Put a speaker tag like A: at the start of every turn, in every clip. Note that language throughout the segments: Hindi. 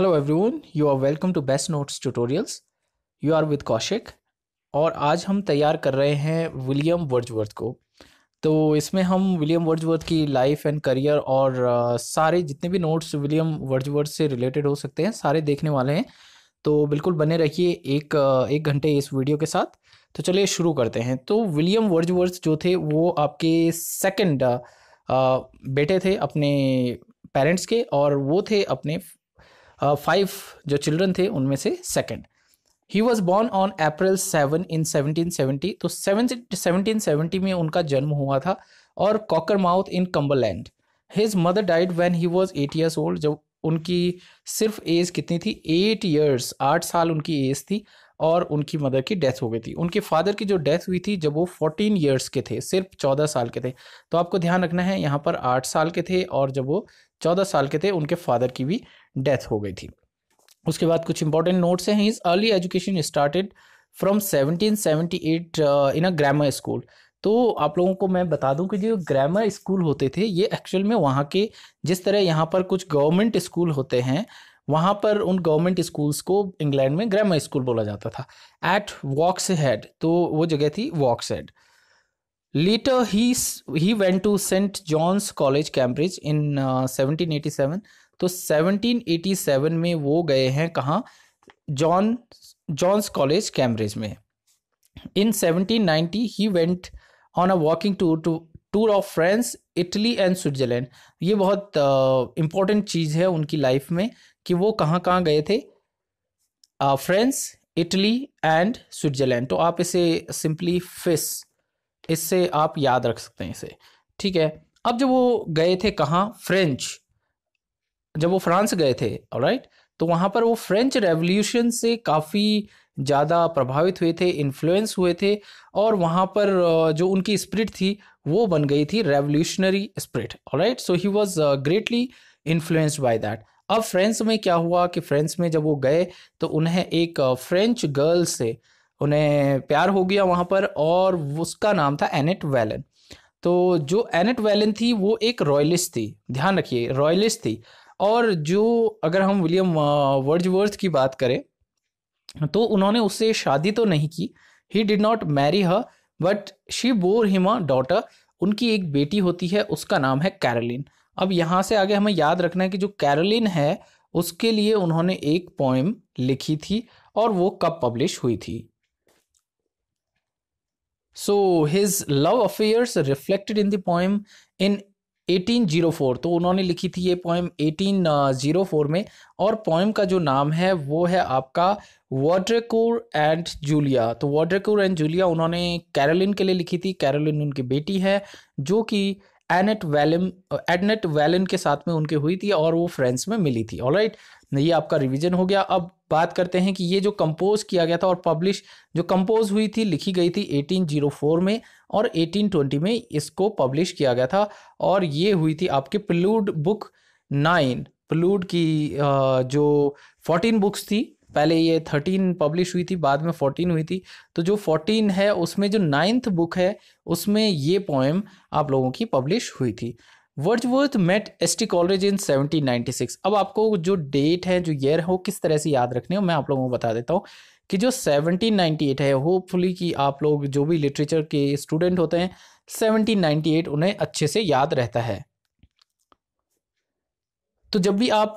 A: Hello everyone you are welcome to best notes tutorials you are with Kaushik और आज हम तैयार कर रहे हैं विलियम वर्जवर्थ को तो इसमें हम विलियम वर्जवर्थ की लाइफ एंड करियर और सारे जितने भी नोट्स विलियम वर्जवर्थ से रिलेटेड हो सकते हैं सारे देखने वाले हैं तो बिल्कुल बने रहिए एक एक घंटे इस वीडियो के साथ तो चलिए शुरू करते हैं तो विलियम वर्जवर्थ जो थे वो आपके सेकंड बेटे थे अपने पेरेंट्स के और वो थे अपने फाइव जो चिल्ड्रन थे उनमें से second he was born on April seven in seventeen seventy तो सेवन सेवनटीन सेवेंटी में उनका जन्म हुआ था और Cockermouth England his mother died when he was eight years old जब उनकी सिर्फ एज कितनी थी एट ईयर्स आठ साल उनकी एज थी और उनकी मदर की डेथ हो गई थी उनके फादर की जो डेथ हुई थी जब वो फोर्टीन ईयर्स के थे सिर्फ चौदह साल के थे तो आपको ध्यान रखना है यहाँ पर आठ साल के थे और जब वो चौदह साल के थे उनके फादर की भी डेथ हो गई थी उसके बाद कुछ इंपॉर्टेंट नोट्स हैं his early education started from 1778 in a grammar school तो आप लोगों को मैं बता दूं कि जो ग्रामर स्कूल होते थे ये एक्चुअल में वहाँ के जिस तरह यहाँ पर कुछ गवर्नमेंट स्कूल होते हैं वहाँ पर उन गवर्नमेंट स्कूल्स को इंग्लैंड में ग्रामर स्कूल बोला जाता था एट वॉक्स हेड तो वो जगह थी Hawkshead later he he went to Saint John's College Cambridge in seventeen eighty seven तो 1787 में वो गए हैं कहाँ जॉन जॉन्स कॉलेज कैम्ब्रिज में in 1790 he went on a walking tour to tour of France Italy and Switzerland ये बहुत इंपॉर्टेंट uh, चीज़ है उनकी लाइफ में कि वो कहाँ कहाँ गए थे फ्रांस इटली एंड स्विट्जरलैंड तो आप इसे सिंपली फिस इससे आप याद रख सकते हैं इसे ठीक है अब जब वो गए थे कहाँ फ्रेंच जब वो फ्रांस गए थे राइट तो वहाँ पर वो फ्रेंच रेवोल्यूशन से काफ़ी ज़्यादा प्रभावित हुए थे इन्फ्लुएंस हुए थे और वहाँ पर जो उनकी स्प्रिट थी वो बन गई थी revolutionary spirit right so he was greatly influenced by that अब फ्रेंस में क्या हुआ कि फ्रेंस में जब वो गए तो उन्हें एक फ्रेंच गर्ल से उन्हें प्यार हो गया वहाँ पर और उसका नाम था एनेट वैलन तो जो एनेट वैलन थी वो एक रॉयलिस्ट थी ध्यान रखिए रॉयलिस्ट थी और जो अगर हम विलियम वर्जवर्थ की बात करें तो उन्होंने उससे शादी तो नहीं की he did not marry her but she bore him a daughter उनकी एक बेटी होती है उसका नाम है कैरोलिन अब यहाँ से आगे हमें याद रखना है कि जो कैरोलिन है उसके लिए उन्होंने एक पोइम लिखी थी और वो कब पब्लिश हुई थी so his love affairs reflected in the poem in 1804 तो उन्होंने लिखी थी ये पोएम 1804 में और पोएम का जो नाम है वो है आपका वाटरकोर एंड जूलिया तो वाटरकोर एंड जूलिया उन्होंने कैरोलिन के लिए लिखी थी कैरोलिन उनकी बेटी है जो कि एनेट वैलिन एडनेट वैलन के साथ में उनके हुई थी और वो फ्रेंड्स में मिली थी ऑलराइट ये आपका रिवीजन हो गया अब बात करते हैं कि ये जो कंपोज किया गया था और पब्लिश जो कंपोज हुई थी लिखी गई थी 1804 में और 1820 में इसको पब्लिश किया गया था और ये हुई थी आपके प्लूड बुक नाइन प्लूड की जो फोर्टीन बुक्स थी पहले ये थर्टीन पब्लिश हुई थी बाद में फोर्टीन हुई थी तो जो फोर्टीन है उसमें जो नाइन्थ बुक है उसमें ये पोएम आप लोगों की पब्लिश हुई थी Wordsworth met S T Coleridge in 1796 अब आपको जो डेट है जो ईयर है वो किस तरह से याद रखने हो मैं आप लोगों को बता देता हूँ कि जो 1798 है होपफुली कि आप लोग जो भी लिटरेचर के स्टूडेंट होते हैं 1798 उन्हें अच्छे से याद रहता है तो जब भी आप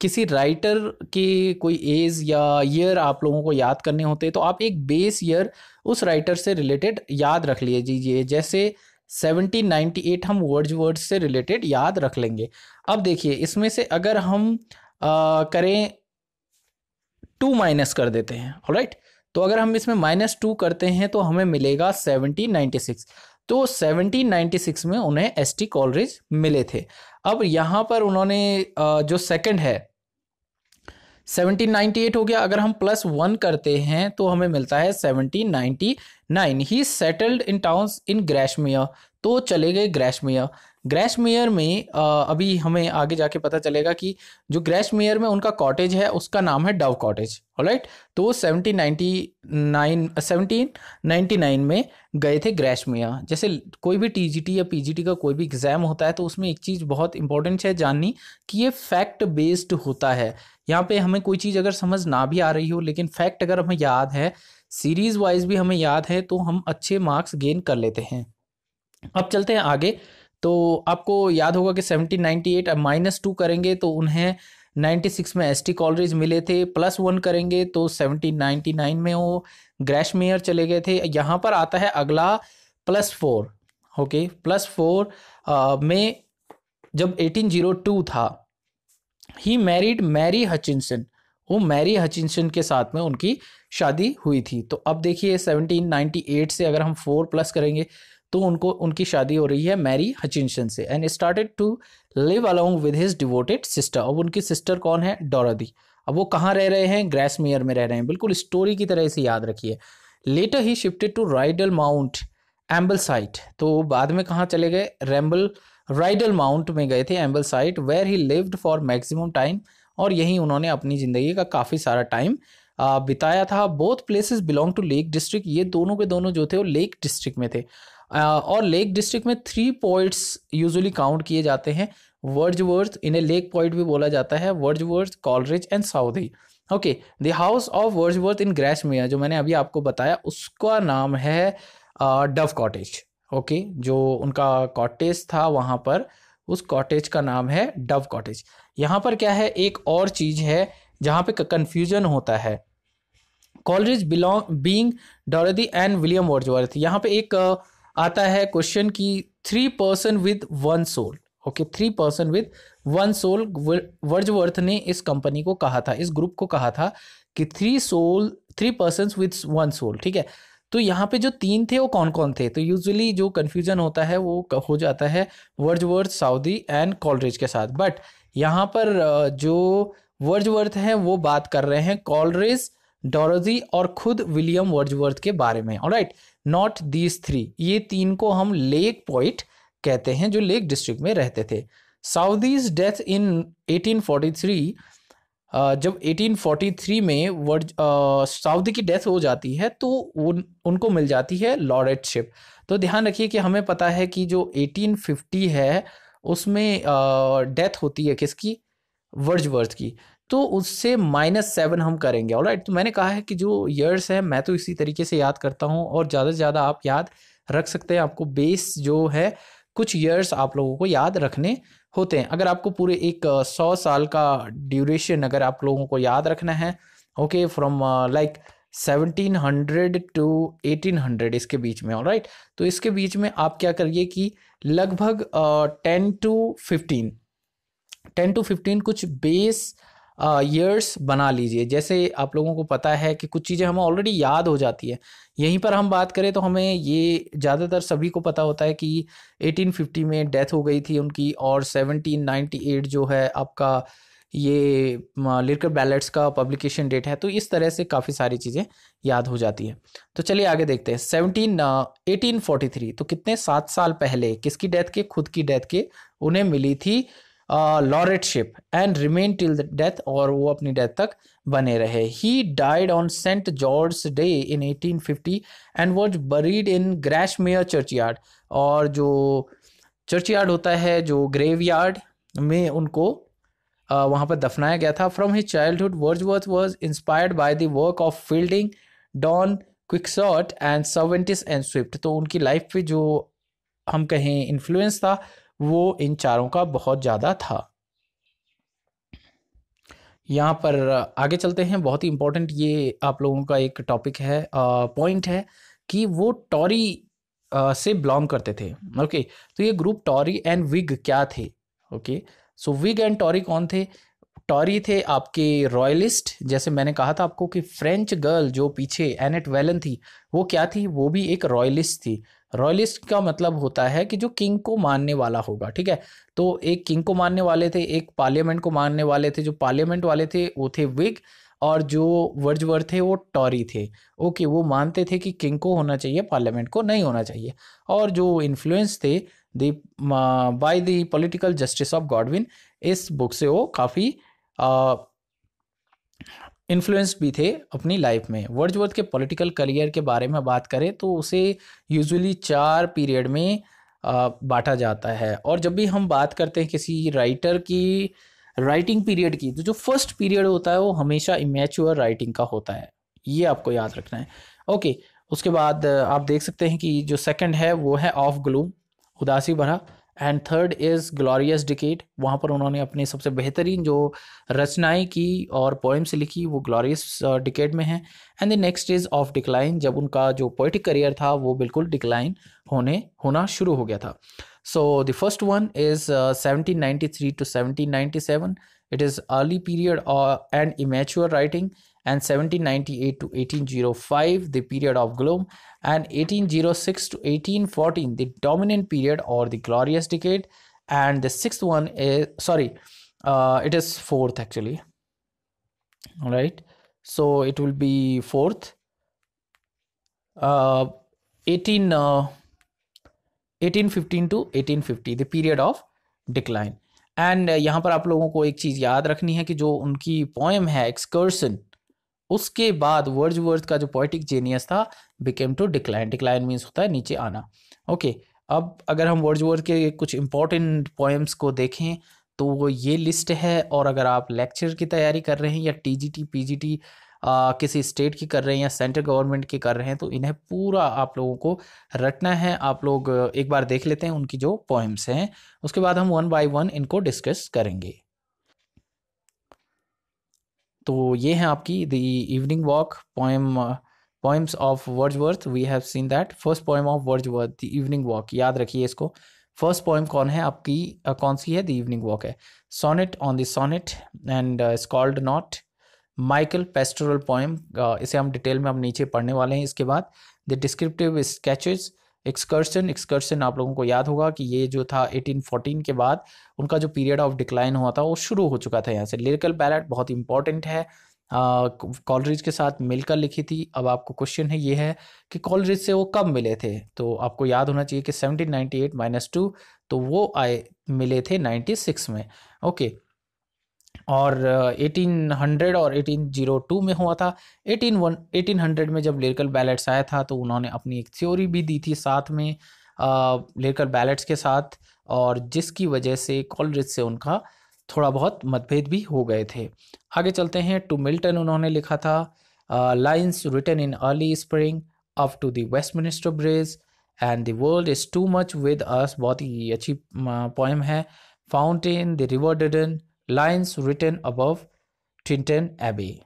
A: किसी राइटर के कोई एज या ईयर आप लोगों को याद करने होते हैं तो आप एक बेस ईयर उस राइटर से रिलेटेड याद रख लीजिए जैसे सेवनटीन नाइनटी एट हम वर्ड्स वर्ड्स से रिलेटेड याद रख लेंगे अब देखिए इसमें से अगर हम आ, करें टू माइनस कर देते हैं राइट तो अगर हम इसमें माइनस टू करते हैं तो हमें मिलेगा सेवनटीन नाइनटी सिक्स तो 1796 में उन्हें एस टी कॉलरेज मिले थे अब यहाँ पर उन्होंने जो सेकंड है 1798 हो गया अगर हम प्लस वन करते हैं तो हमें मिलता है 1799 ही सेटल्ड इन टाउन्स इन ग्रैशमिया तो चले गए ग्रैशमियर ग्रैशमेयर में अभी हमें आगे जाके पता चलेगा कि जो ग्रैशमेयर में उनका कॉटेज है उसका नाम है डव कॉटेज राइट तो वो seventeen ninety nine seventeen ninety nine में गए थे ग्रैशमेयर जैसे कोई भी टीजीटी या पीजीटी का कोई भी एग्ज़ाम होता है तो उसमें एक चीज़ बहुत इंपॉर्टेंट है जाननी कि ये फैक्ट बेस्ड होता है यहाँ पे हमें कोई चीज़ अगर समझ ना भी आ रही हो लेकिन फैक्ट अगर हमें याद है सीरीज वाइज भी हमें याद है तो हम अच्छे मार्क्स गेन कर लेते हैं अब चलते हैं आगे तो आपको याद होगा कि seventeen ninety eight minus two करेंगे तो उन्हें नाइन्टी सिक्स में एस टी कॉलरेज मिले थे प्लस वन करेंगे तो सेवनटीन नाइन्टी नाइन में वो ग्रैश मेयर चले गए थे यहाँ पर आता है अगला plus four okay plus four में जब एटीन जीरो टू था ही मैरिड मैरी हचिनसन वो मैरी हचिनसन के साथ में उनकी शादी हुई थी तो अब देखिए 1798 से अगर हम फोर प्लस करेंगे तो उनको उनकी शादी हो रही है मैरी हचिनसन से and started to live along with his devoted sister अब उनकी सिस्टर कौन है डोरादी अब वो कहाँ रह रहे हैं मेयर में रह रहे हैं बिल्कुल स्टोरी की तरह से याद रखिए later he shifted to Rydal Mount Ambleside तो बाद में कहाँ चले गए रैम्बल राइडल माउंट में गए थे Ambleside where he lived for maximum time और यहीं उन्होंने अपनी ज़िंदगी का काफ़ी सारा टाइम बिताया था both places belong to Lake District ये दोनों के दोनों जो थे वो लेक डिस्ट्रिक्ट में थे और लेक डिस्ट्रिक्ट में थ्री पॉइंट्स यूजुअली काउंट किए जाते हैं वर्ज वर्थ इन्हें लेक पॉइंट भी बोला जाता है Wordsworth Coleridge and Southey okay the house of Wordsworth in मिया जो मैंने अभी आपको बताया उसका नाम है डव कॉटेज ओके जो उनका कॉटेज था वहाँ पर उस कॉटेज का नाम है डव कॉटेज यहाँ पर क्या है एक और चीज़ है जहाँ पे कन्फ्यूजन होता है Coleridge belong being Dorothy and William Wordsworth यहाँ पे एक आता है क्वेश्चन की three person with one soul okay three person with one soul Wordsworth ने इस कंपनी को कहा था इस ग्रुप को कहा था कि three soul three person with one soul ठीक है तो यहाँ पे जो तीन थे वो कौन कौन थे तो यूजुअली जो कन्फ्यूजन होता है वो हो जाता है वर्जवर्थ साउदी एंड कॉलरेज के साथ बट यहाँ पर जो वर्जवर्थ है वो बात कर रहे हैं कॉलरेज डोरोजी और खुद विलियम वर्जवर्थ के बारे में राइट नॉट दीज थ्री ये तीन को हम लेक पॉइंट कहते हैं जो लेक डिस्ट्रिक्ट में रहते थे साउदीज डेथ इन 1843 जब 1843 में वर्ज साउदी की डेथ हो जाती है तो उन उनको मिल जाती है लॉरेटशिप तो ध्यान रखिए कि हमें पता है कि जो 1850 है उसमें डेथ होती है किसकी वर्जवर्थ की तो उससे माइनस सेवन हम करेंगे और तो मैंने कहा है कि जो ईयर्स है मैं तो इसी तरीके से याद करता हूँ और ज़्यादा से ज़्यादा आप याद रख सकते हैं आपको बेस जो है कुछ ईयर्स आप लोगों को याद रखने होते हैं अगर आपको पूरे एक सौ साल का ड्यूरेशन अगर आप लोगों को याद रखना है okay from like seventeen hundred to eighteen hundred इसके बीच में राइट तो इसके बीच में आप क्या करिए कि लगभग ten to fifteen ten to fifteen कुछ बेस ईयर्स बना लीजिए जैसे आप लोगों को पता है कि कुछ चीज़ें हमें ऑलरेडी याद हो जाती है यहीं पर हम बात करें तो हमें ये ज़्यादातर सभी को पता होता है कि 1850 में डेथ हो गई थी उनकी और 1798 जो है आपका ये लिरकर बैलेट्स का पब्लिकेशन डेट है तो इस तरह से काफ़ी सारी चीज़ें याद हो जाती है तो चलिए आगे देखते हैं सेवनटीन एटीन फोर्टी थ्री तो कितने सात साल पहले किसकी डेथ के खुद की डेथ के उन्हें मिली थी laureateship and remain till the death और वो अपनी डेथ तक बने रहे he died on Saint George day in 1850 and was buried in Grasmere churchyard और जो चर्चयार्ड होता है जो ग्रेवयार्ड में उनको uh, वहाँ पर दफनाया गया था from his childhood Wordsworth was inspired by the work of Fielding Don Quixote and Cervantes and Swift तो उनकी लाइफ पे जो हम कहें इन्फ्लुएंस था वो इन चारों का बहुत ज़्यादा था यहाँ पर आगे चलते हैं बहुत ही इम्पोर्टेंट ये आप लोगों का एक टॉपिक है पॉइंट है कि वो टॉरी से बिलोंग करते थे ओके तो ये ग्रुप टॉरी एंड विग क्या थे okay so Whig and Tory कौन थे टॉरी थे आपके रॉयलिस्ट जैसे मैंने कहा था आपको कि फ्रेंच गर्ल जो पीछे एनेट वेलन थी वो क्या थी वो भी एक रॉयलिस्ट थी रॉयलिस्ट का मतलब होता है कि जो किंग को मानने वाला होगा ठीक है तो एक किंग को मानने वाले थे एक पार्लियामेंट को मानने वाले थे जो पार्लियामेंट वाले थे वो थे विग और जो वर्जवर थे वो टॉरी थे ओके वो मानते थे कि किंग को होना चाहिए पार्लियामेंट को नहीं होना चाहिए और जो इन्फ्लुएंस थे the by the political justice of Godwin इस बुक से वो काफ़ी uh, इन्फ्लुएंस्ड भी थे अपनी लाइफ में वर्जवर्थ के पॉलिटिकल करियर के बारे में बात करें तो उसे यूजुअली चार पीरियड में बांटा जाता है और जब भी हम बात करते हैं किसी राइटर की राइटिंग पीरियड की तो जो फर्स्ट पीरियड होता है वो हमेशा इमेच्योर राइटिंग का होता है ये आपको याद रखना है ओके उसके बाद आप देख सकते हैं कि जो सेकंड है वो है ऑफ ग्लूम उदासी भरा and third is glorious decade वहाँ पर उन्होंने अपने सबसे बेहतरीन जो रचनाएं की और पोइम्स लिखी वो ग्लोरियस डिकेट uh, में हैं and the next is of decline जब उनका जो पोइटिक करियर था वो बिल्कुल डिक्लाइन होने होना शुरू हो गया था so the first one is seventeen ninety three to seventeen ninety seven it is early period and immature writing and seventeen ninety eight to eighteen zero five the period of gloom and 1806 to 1814 the dominant period or the glorious decade and the sixth one is sorry uh, it is fourth actually all right so it will be fourth uh, 18 uh, 1815 to 1850 the period of decline and uh, यहाँ पर आप लोगों को एक चीज़ याद रखनी है कि जो उनकी पोएम है एक्सकर्सन उसके बाद वर्ज वर्थ का जो पोइटिक जीनियस था became to decline decline means होता है नीचे आना ओके अब अगर हम वर्ज वर्थ के कुछ इंपॉर्टेंट पोएम्स को देखें तो वो ये लिस्ट है और अगर आप लेक्चर की तैयारी कर रहे हैं या T T G P G आ, किसी स्टेट की कर रहे हैं या सेंट्रल गवर्नमेंट की कर रहे हैं तो इन्हें पूरा आप लोगों को रटना है आप लोग एक बार देख लेते हैं उनकी जो पोएम्स हैं उसके बाद हम वन बाय वन इनको डिस्कस करेंगे तो ये है आपकी the evening walk poem poems of Worth we have seen that first poem of Wordsworth the evening walk याद रखिए इसको फर्स्ट पोएम कौन है आपकी uh, कौन सी है द इवनिंग वॉक है sonnet on the sonnet and scold not Michael pastoral poem इसे हम डिटेल में हम नीचे पढ़ने वाले हैं इसके बाद the descriptive sketches excursion excursion आप लोगों को याद होगा कि ये जो था 1814 के बाद उनका जो पीरियड ऑफ डिक्लाइन हुआ था वो शुरू हो चुका था यहाँ से लिरिकल बैलेट बहुत इंपॉर्टेंट है कॉलरेज के साथ मिलकर लिखी थी अब आपको क्वेश्चन है ये है कि कॉलरेज से वो कब मिले थे तो आपको याद होना चाहिए कि 1798 माइनस टू तो वो आए मिले थे 96 में ओके okay. और 1800 और 1802 में हुआ था 18 1800 में जब लेरकल बैलेट्स आया था तो उन्होंने अपनी एक थ्योरी भी दी थी साथ में लेरकल बैलेट्स के साथ और जिसकी वजह से कॉलरिज से उनका थोड़ा बहुत मतभेद भी हो गए थे आगे चलते हैं टू मिल्टन उन्होंने लिखा था lines written in early spring up to Westminster bridge and the world is too much with us बहुत ही अच्छी पोएम है fountain the river Duddon lines written above Tinton Abbey.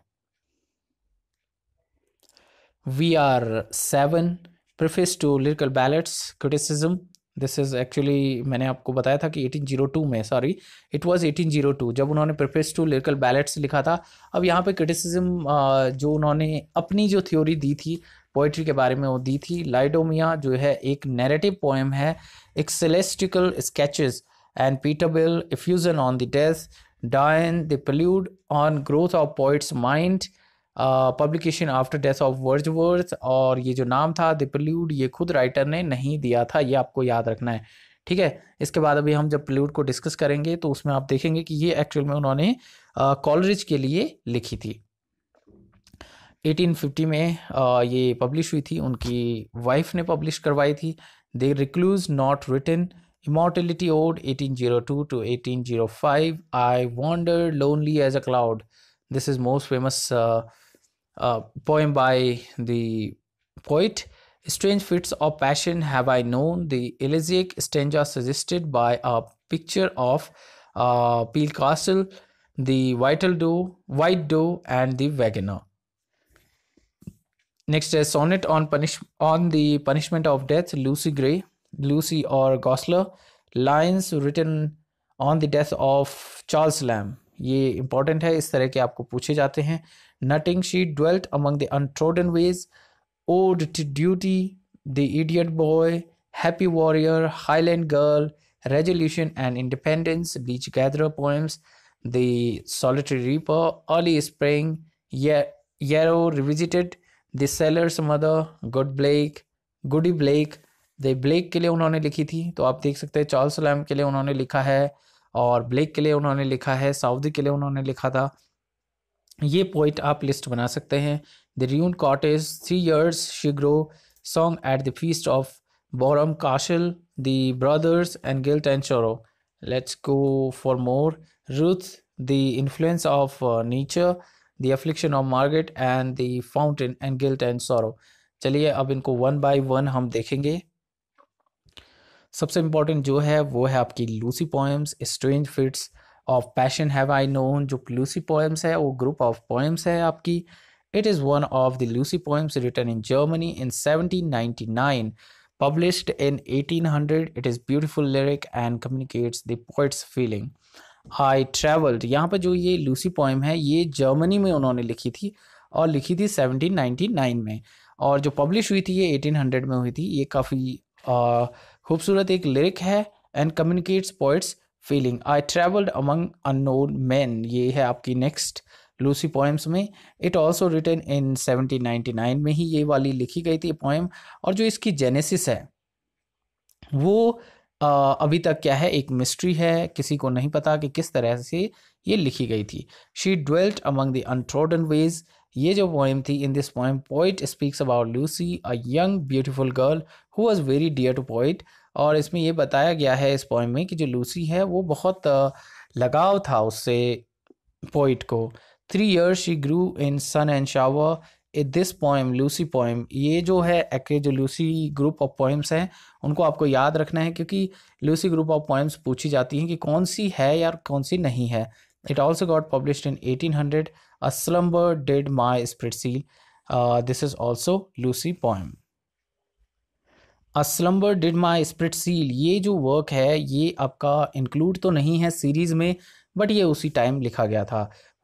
A: VR7 preface to lyrical ballads criticism this is actually मैंने आपको बताया था कि एटीन जीरो टू में sorry it was eighteen zero two जब उन्होंने प्रिफेस टू लिरिकल बैलेट्स लिखा था अब यहाँ पे क्रिटिसिज्म जो उन्होंने अपनी जो थ्योरी दी थी पोइट्री के बारे में वो दी थी लाइडोमिया जो है एक नेरेटिव पोएम है एक ecclesiastical sketches and pitiable effusion on the death Dion, they prelude on growth of poet's mind, publication after death of Worth और ये जो नाम था द प्ल्यूड ये खुद राइटर ने नहीं दिया था ये आपको याद रखना है ठीक है इसके बाद अभी हम जब प्ल्यूड को डिस्कस करेंगे तो उसमें आप देखेंगे कि ये एक्चुअल में उन्होंने कॉलरिज uh, के लिए लिखी थी 1850 में uh, ये पब्लिश हुई थी उनकी वाइफ ने पब्लिश करवाई थी the recluse not written Immortality Ode 1802 to 1805. I wander lonely as a cloud. This is most famous uh, uh, poem by the poet. Strange fits of passion have I known. The elegiac stanza suggested by a picture of uh, Peel Castle, the Vital Doe, White Doe, and the Wagoner. Next is sonnet on punish on the punishment of death, Lucy Gray. Lucy और Gosler. Lines written on the death of Charles Lamb. ये इंपॉर्टेंट है इस तरह के आपको पूछे जाते हैं Nutting she dwelt among the untrodden ways ode to duty the idiot boy happy warrior Highland girl resolution and independence beach gather poems the solitary reaper early spring Yarrow revisited the sailor's mother good Blake goody Blake the Blake के लिए उन्होंने लिखी थी तो आप देख सकते हैं चार्ल्स लैम के लिए उन्होंने लिखा है और ब्लेक के लिए उन्होंने लिखा है साउदी के लिए उन्होंने लिखा था ये पोइट आप लिस्ट बना सकते हैं the ruin cottage three years she grew song at the feast of Brougham castle the brothers and guilt and sorrow let's go for more Ruth the influence of nature the affliction of Margaret and the fountain and guilt and sorrow चलिए अब इनको वन बाय वन हम देखेंगे सबसे इम्पॉर्टेंट जो है वो है आपकी Lucy poems strange fits of passion have I known जो लूसी पोएम्स है वो ग्रुप ऑफ पोएम्स है आपकी it is one of the Lucy poems written in Germany in seventeen ninety nine publish in eighteen hundred it is beautiful lyric and communicates the poet's feeling I travelled यहाँ पर जो ये लूसी पोएम है ये जर्मनी में उन्होंने लिखी थी और लिखी थी सेवनटीन नाइनटी नाइन में और जो पब्लिश हुई थी ये एटीन हंड्रेड में हुई थी ये काफ़ी खूबसूरत एक लिरिक है and communicates poet's feeling I travelled among unknown man ये है आपकी नेक्स्ट लूसी पोएम्स में इट ऑल्सो रिटर्न इन 1799 में ही ये वाली लिखी गई थी पोएम और जो इसकी जेनेसिस है वो अभी तक क्या है एक मिस्ट्री है किसी को नहीं पता कि किस तरह से ये लिखी गई थी she dwelt among the untrodden ways ये जो पोइम थी in this poem poet speaks about Lucy a young beautiful girl who was very dear to poet और इसमें ये बताया गया है इस पोइम में कि जो लूसी है वो बहुत लगाव था उससे पोइट को three years she grew in sun and shower a this poem Lucy poem ये जो है एक जो लूसी ग्रुप ऑफ पोइम्स हैं उनको आपको याद रखना है क्योंकि लूसी ग्रुप ऑफ पोइम्स पूछी जाती हैं कि कौन सी है या कौन सी नहीं है it also got publish in eighteen hundred A slumber did my spirit seal. Uh, this is also Lucy poem. A slumber did my spirit seal ये जो वर्क है ये आपका इंक्लूड तो नहीं है सीरीज़ में बट ये उसी टाइम लिखा गया था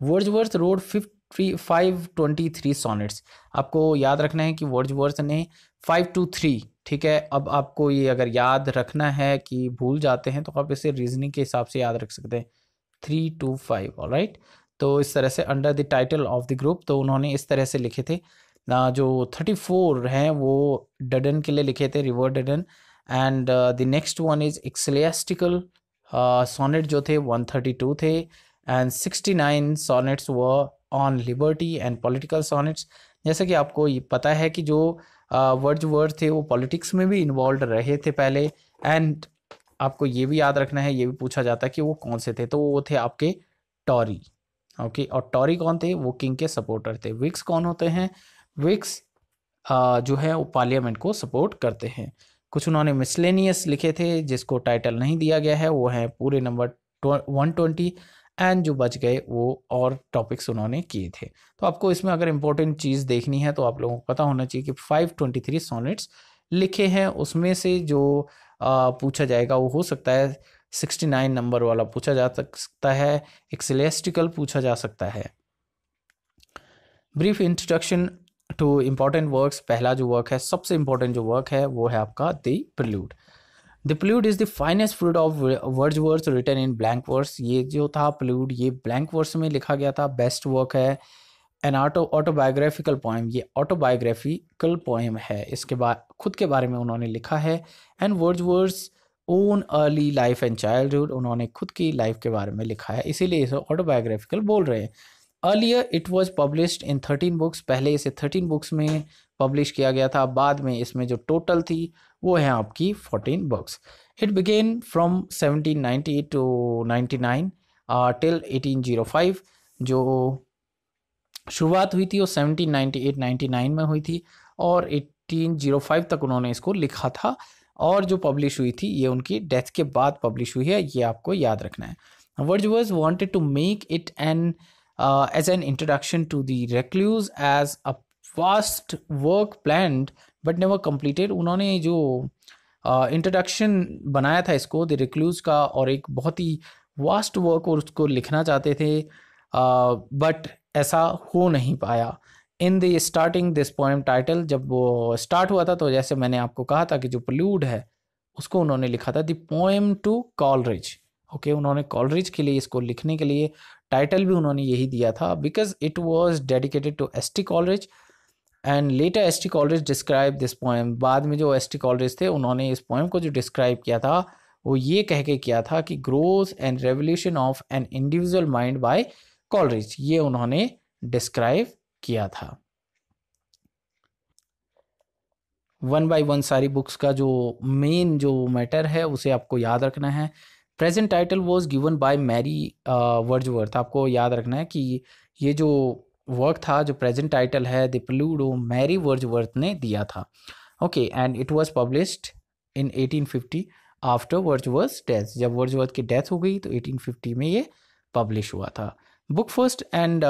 A: Wordsworth wrote fifty five twenty three sonnets आपको याद रखना है कि वर्ड्सवर्थ ने फाइव टू थ्री ठीक है अब आपको ये अगर याद रखना है कि भूल जाते हैं तो आप इसे रीजनिंग के हिसाब से याद रख सकते हैं थ्री टू फाइव राइट तो इस तरह से under the title of the group तो उन्होंने इस तरह से लिखे थे जो थर्टी फोर हैं वो डडन के लिए लिखे थे river Duddon and the next one is ecclesiastical sonnet जो थे वन थर्टी टू थे एंड सिक्सटी नाइन सोनेट्स व on liberty and political sonnets जैसे कि आपको पता है कि जो वर्ड वर्ड थे वो पॉलिटिक्स में भी इन्वॉल्व रहे थे पहले एंड आपको ये भी याद रखना है ये भी पूछा जाता है कि वो कौन से थे तो वो थे आपके टॉरी ओके और टॉरी कौन थे वो किंग के सपोर्टर थे विक्स कौन होते हैं विक्स जो है वो पार्लियामेंट को सपोर्ट करते हैं कुछ उन्होंने मिसलेनियस लिखे थे जिसको टाइटल नहीं दिया गया है वो है पूरे नंबर वन ट्वेंटी एंड जो बच गए वो और टॉपिक्स उन्होंने किए थे तो आपको इसमें अगर इम्पोर्टेंट चीज़ देखनी है तो आप लोगों को पता होना चाहिए कि फाइव ट्वेंटी थ्री सोनेट्स लिखे हैं उसमें से जो आ, पूछा जाएगा वो हो सकता है सिक्सटी नाइन नंबर वाला पूछा जा सकता है एक सिलेस्टिकल पूछा जा सकता है brief introduction to important works पहला जो वर्क है सबसे इम्पॉर्टेंट जो वर्क है वो है आपका the prelude the prelude is the finest fruit of Wordsworth written in blank verse ये जो था प्लूड ये ब्लैंक वर्स में लिखा गया था बेस्ट वर्क है एन ऑटो ऑटोबायोग्राफिकल पोएम ये ऑटोबायोग्राफिकल पोएम है इसके बाद खुद के बारे में उन्होंने लिखा है and Wordsworth own early life and childhood उन्होंने खुद की लाइफ के बारे में लिखा है इसीलिए इसे ऑटोबायोग्राफिकल बोल रहे हैं earlier it was published in thirteen books पहले इसे थर्टीन बुक्स में पब्लिश किया गया था बाद में इसमें जो टोटल थी वो है आपकी fourteen books it began from seventeen ninety two ninety nine till eighteen zero five जो शुरुआत हुई थी वो seventeen ninety eight ninety nine में हुई थी और एटीन जीरो फाइव तक उन्होंने इसको लिखा था और जो पब्लिश हुई थी ये उनकी डेथ के बाद पब्लिश हुई है ये आपको याद रखना है Wordsworth wanted to make it an as an introduction to the recluse as a fast work plan but never completed उन्होंने जो इंट्रोडक्शन uh, बनाया था इसको द रिक्लूज का और एक बहुत ही वास्ट वर्क और उसको लिखना चाहते थे बट uh, ऐसा हो नहीं पाया in the starting this poem title जब वो स्टार्ट हुआ था तो जैसे मैंने आपको कहा था कि जो प्लूड है उसको उन्होंने लिखा था the poem to Coleridge okay उन्होंने कॉलरिज के लिए इसको लिखने के लिए टाइटल भी उन्होंने यही दिया था because it was dedicated to S T Coleridge and later S T Coleridge describe this poem बाद में जो एस टी कॉलरिज थे उन्होंने इस पोएम को जो डिस्क्राइब किया था वो ये कह के किया था कि growth and revolution of an individual mind by Coleridge ये उन्होंने डिस्क्राइब किया था वन बाय वन सारी बुक्स का जो मेन जो मैटर है उसे आपको याद रखना है present title was given by Mary Wordsworth आपको याद रखना है कि ये जो वर्क था जो प्रेजेंट टाइटल है द प्लूडो मैरी वर्जवर्थ ने दिया था okay and it was published in 1850 after Wordsworth death जब वर्जवर्थ की डेथ हो गई तो 1850 में ये पब्लिश हुआ था book first and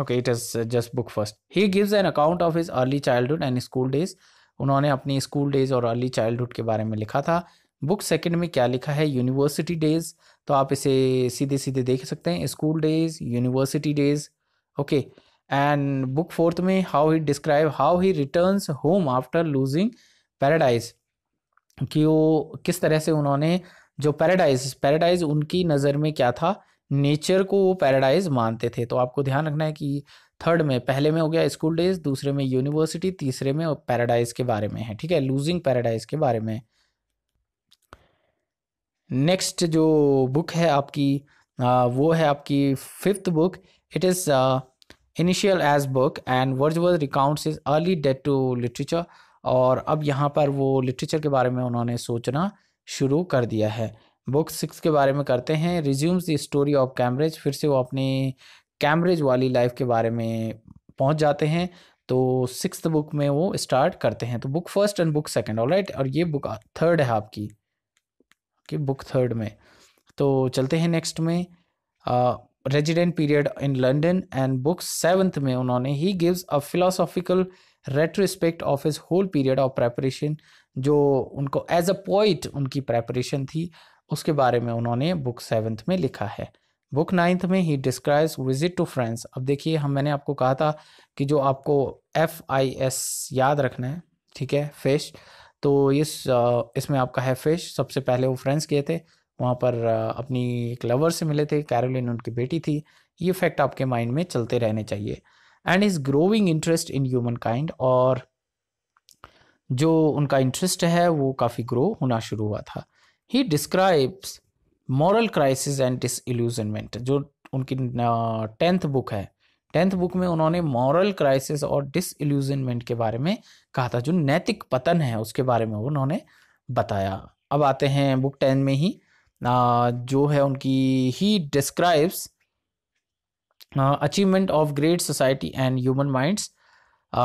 A: okay it is just book first he gives an account of his early childhood and school days उन्होंने अपनी स्कूल डेज और अर्ली चाइल्डहुड के बारे में लिखा था बुक सेकेंड में क्या लिखा है यूनिवर्सिटी डेज तो आप इसे सीधे सीधे देख सकते हैं school days university days okay and book fourth में how he describe how he return home after losing paradise कि वो किस तरह से उन्होंने जो पैराडाइज पैराडाइज उनकी नज़र में क्या था नेचर को वो पैराडाइज मानते थे तो आपको ध्यान रखना है कि थर्ड में पहले में हो गया स्कूल डेज दूसरे में यूनिवर्सिटी तीसरे में पैराडाइज के बारे में है ठीक है लूजिंग पैराडाइज के बारे में नेक्स्ट जो बुक है आपकी आ, वो है आपकी fifth book it is initial age book and words recounts his early debt to literature और अब यहाँ पर वो लिटरेचर के बारे में उन्होंने सोचना शुरू कर दिया है बुक सिक्स के बारे में करते हैं resumes the story of Cambridge फिर से वो अपने कैम्ब्रिज वाली लाइफ के बारे में पहुंच जाते हैं तो सिक्स बुक में वो स्टार्ट करते हैं तो book first and book second all right और ये बुक थर्ड है आपकी कि बुक थर्ड में तो चलते हैं नेक्स्ट में resident period in London and book seventh में उन्होंने he gives a philosophical retrospect of his whole period of preparation जो उनको एज अ पॉइट उनकी प्रेपरेशन थी उसके बारे में उन्होंने बुक सेवन्थ में लिखा है बुक नाइन्थ में he describes visit to friends अब देखिए हम मैंने आपको कहा था कि जो आपको एफ आई एस याद रखना है ठीक है फिश तो इस इसमें आपका है फिश सबसे पहले वो फ्रेंड्स गए थे वहाँ पर अपनी एक लवर से मिले थे कैरोलिन उनकी बेटी थी ये फैक्ट आपके माइंड में चलते रहने चाहिए and his growing interest in humankind और जो उनका इंटरेस्ट है वो काफ़ी ग्रो होना शुरू हुआ था he describes moral crisis and disillusionment जो उनकी टेंथ बुक है टेंथ बुक में उन्होंने मॉरल क्राइसिस और डिसइल्यूजनमेंट के बारे में कहा था जो नैतिक पतन है उसके बारे में उन्होंने बताया अब आते हैं बुक टेन में ही जो है उनकी he describes achievement of great society and human minds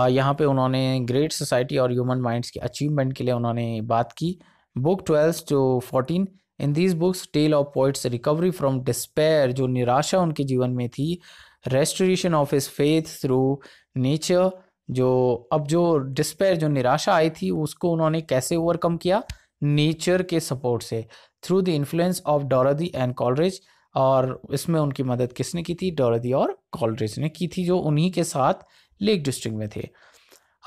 A: यहाँ पे उन्होंने ग्रेट सोसाइटी और ह्यूमन माइंड्स के अचीवमेंट के लिए उन्होंने बात की बुक ट्वेल्व जो fourteen in these books tell of poet's recovery from despair जो निराशा उनके जीवन में थी restoration of his faith through nature जो अब जो डिस्पेयर जो निराशा आई थी उसको उन्होंने कैसे ओवरकम किया नेचर के सपोर्ट से through the influence of Dorothy and Coleridge और इसमें उनकी मदद किसने की थी डॉरदी और कॉलरेज ने की थी जो उन्हीं के साथ लेक डिस्ट्रिक्ट में थे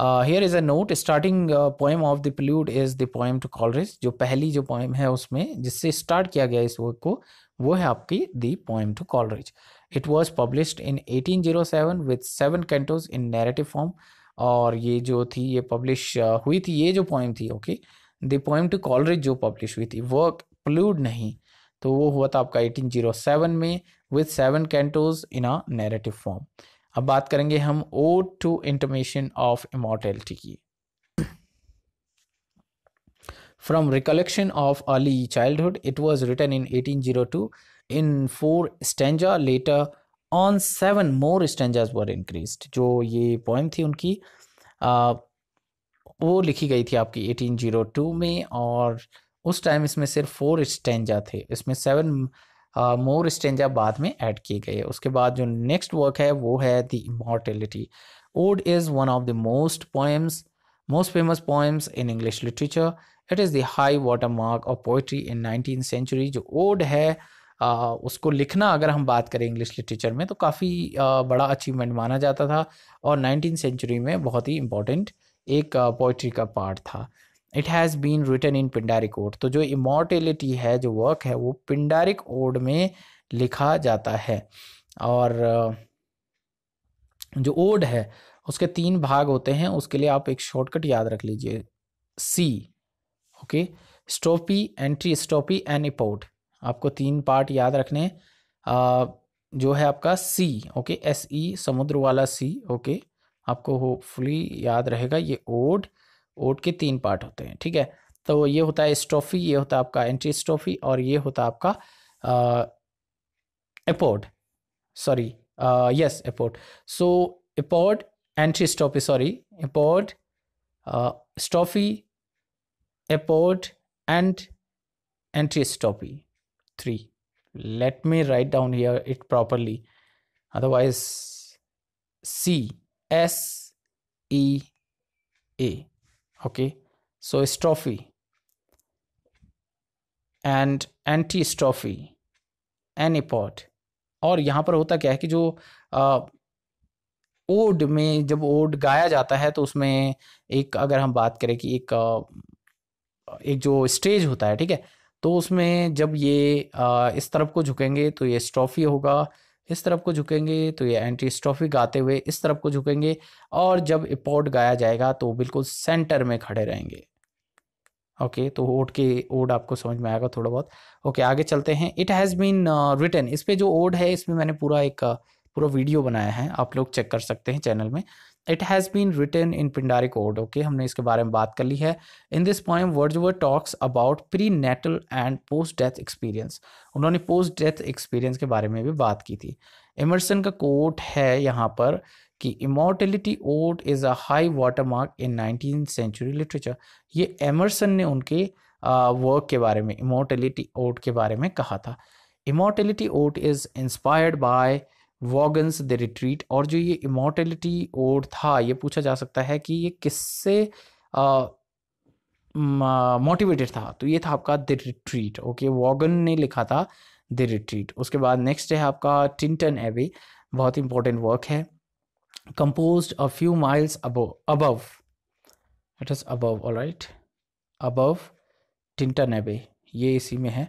A: here is a note starting poem of the prelude is the poem to Coleridge जो पहली जो पोएम है उसमें जिससे स्टार्ट किया गया इस वर्क को वो है आपकी the poem to Coleridge it was published in eighteen zero seven with seven cantos in narrative form और ये जो थी ये पब्लिश uh, हुई थी ये जो पोएम थी okay the poem to Coleridge जो पब्लिश हुई थी वर्क प्लूड नहीं तो वो हुआ था आपका एटीन जीरो सेवन में with seven cantos in a narrative form अब बात करेंगे हम ode to intimation of immortality की from recollection of early childhood it was written in eighteen zero two in four stanza later on seven more stanzas were increase जो ये पॉइंट थी उनकी वो लिखी गई थी आपकी एटीन जीरो टू में और उस टाइम इसमें सिर्फ फोर स्टेंजा थे इसमें सेवन मोर स्टेंजा बाद में ऐड किए गए उसके बाद जो नेक्स्ट वर्क है वो है the immortality ode is one of the most poems most famous poems in English literature it is the high water mark of poetry in nineteen century जो ओड है आ, उसको लिखना अगर हम बात करें इंग्लिश लिटरेचर में तो काफ़ी बड़ा अचीवमेंट माना जाता था और नाइनटीन सेंचुरी में बहुत ही इम्पोर्टेंट एक पोइट्री का पार्ट था it has been written in Pindaric ode तो जो इमोर्टेलिटी है जो वर्क है वो पिंडारिक ओड में लिखा जाता है और जो ओड है उसके तीन भाग होते हैं उसके लिए आप एक शॉर्टकट याद रख लीजिए see okay strophe antistrophe and epode आपको तीन पार्ट याद रखने आ, जो है आपका सी ओके एस ई समुद्र वाला सी ओके आपको होपफुली याद रहेगा ये ओड ओट के तीन पार्ट होते हैं ठीक है तो ये होता है स्ट्रॉफी ये होता है आपका एंटी स्ट्रॉफी और ये होता है आपका epode sorry yes epode so epode antistrophe sorry epode strophe epode and antistrophe three let me write down here it properly otherwise see S E A okay so strophe and antistrophe epode और यहाँ पर होता क्या है कि जो ओड में जब ओड गाया जाता है तो उसमें एक अगर हम बात करें कि एक एक जो स्टेज होता है ठीक है तो उसमें जब ये आ, इस तरफ को झुकेंगे तो ये स्ट्रॉफी होगा इस तरफ को झुकेंगे तो ये एंटी स्ट्रॉफी गाते हुए इस तरफ को झुकेंगे और जब इपोर्ट गाया जाएगा तो बिल्कुल सेंटर में खड़े रहेंगे ओके तो ओड के ओड आपको समझ में आएगा थोड़ा बहुत ओके आगे चलते हैं इट हैज़ बीन रिटर्न इस पर जो ओड है इसमें मैंने पूरा एक पूरा वीडियो बनाया है आप लोग चेक कर सकते हैं चैनल में it has been written in Pindaric ode okay हमने इसके बारे में बात कर ली है in this poem Wordsworth talks about prenatal and post death experience उन्होंने पोस्ट डेथ एक्सपीरियंस के बारे में भी बात की थी इमरसन का कोट है यहाँ पर कि immortality ode is a high water mark in nineteen century literature ये एमरसन ने उनके वर्क के बारे में इमोर्टिलिटी ओट के बारे में कहा था immortality ode is inspired by Vaughan's the retreat और जो ये इमोर्टेलिटी ओड था ये पूछा जा सकता है कि ये किससे मोटिवेटेड था तो ये था आपका द रिट्रीट ओके वॉगन ने लिखा था द रिट्रीट उसके बाद नेक्स्ट है आपका टिंटन एवे बहुत इंपॉर्टेंट वर्क है compose a few miles above above it is above all right above Tintern Abbey ये इसी में है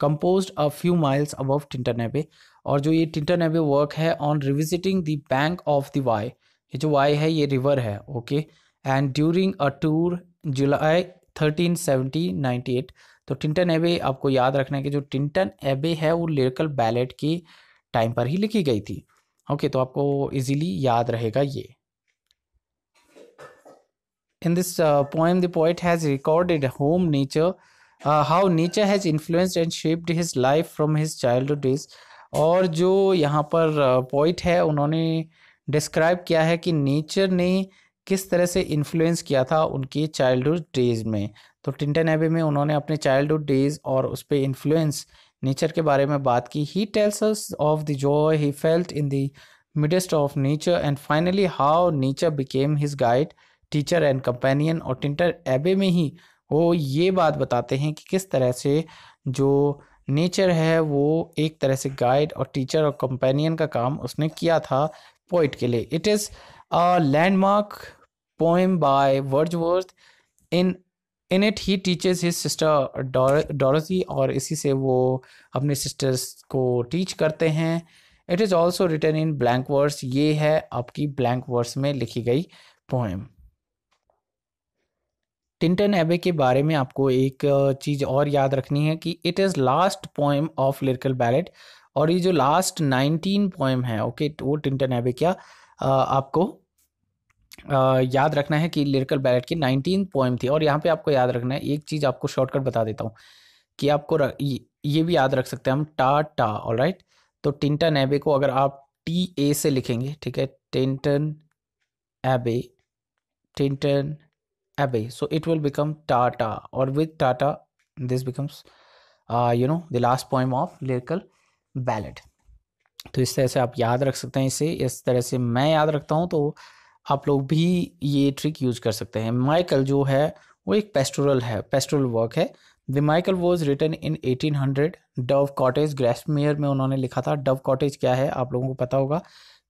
A: compose a few miles above Tintern Abbey और जो ये टिंटन एबे वर्क है on revisiting the bank of the Wye ये जो वाई है ये रिवर है okay and during a tour July thirteen seventeen ninety eight तो टिंटन एबे आपको याद रखना है कि जो टिंटन एबे है वो लिरिकल बैलेट की टाइम पर ही लिखी गई थी ओके okay, तो आपको इजीली याद रहेगा ये in this poem the poet has recorded home nature how nature has influenced and shaped his life from his childhood days और जो यहाँ पर पॉइंट है उन्होंने डिस्क्राइब किया है कि नेचर ने किस तरह से इन्फ्लुएंस किया था उनके चाइल्डहुड डेज में तो टिंटन एबे में उन्होंने अपने चाइल्डहुड डेज और उस पर इन्फ्लुएंस नेचर के बारे में बात की he tells of the joy he felt in the midst of nature and finally how nature became his guide teacher and companion और टिंटन एबे में ही वो ये बात बताते हैं कि किस तरह से जो नेचर है वो एक तरह से गाइड और टीचर और कंपेनियन का काम उसने किया था पोइट के लिए it is a landmark poem by वर्थ in in it he teaches his sister Dorothy और इसी से वो अपने सिस्टर्स को टीच करते हैं it is also written in blank verse ये है आपकी ब्लैंक वर्स में लिखी गई पोएम टिंटन एबे के बारे में आपको एक चीज़ और याद रखनी है कि it is last poem of lyrical ballad और ये जो लास्ट नाइनटीन पोएम है ओके तो वो टिंटन एबे क्या आपको याद रखना है कि लिरिकल बैलेट की नाइनटीन पोएम थी और यहाँ पे आपको याद रखना है एक चीज़ आपको शॉर्टकट बता देता हूँ कि आपको र, ये भी याद रख सकते हैं हम टा टा और राइट तो टिंटन एबे को अगर आप टी ए से लिखेंगे ठीक है Tintern Abbey Tintern away so it will become tata or with tata this becomes uh, you know the last poem of lyrical ballad तो इस तरह से आप याद रख सकते हैं इसे इस तरह से मैं याद रखता हूँ तो आप लोग भी ये ट्रिक यूज कर सकते हैं माइकल जो है वो एक पेस्टोरल है पेस्टोरल वर्क है the Michael was written in 1800 hundred Dove Cottage Grasmere में उन्होंने लिखा था डव कॉटेज क्या है आप लोगों को पता होगा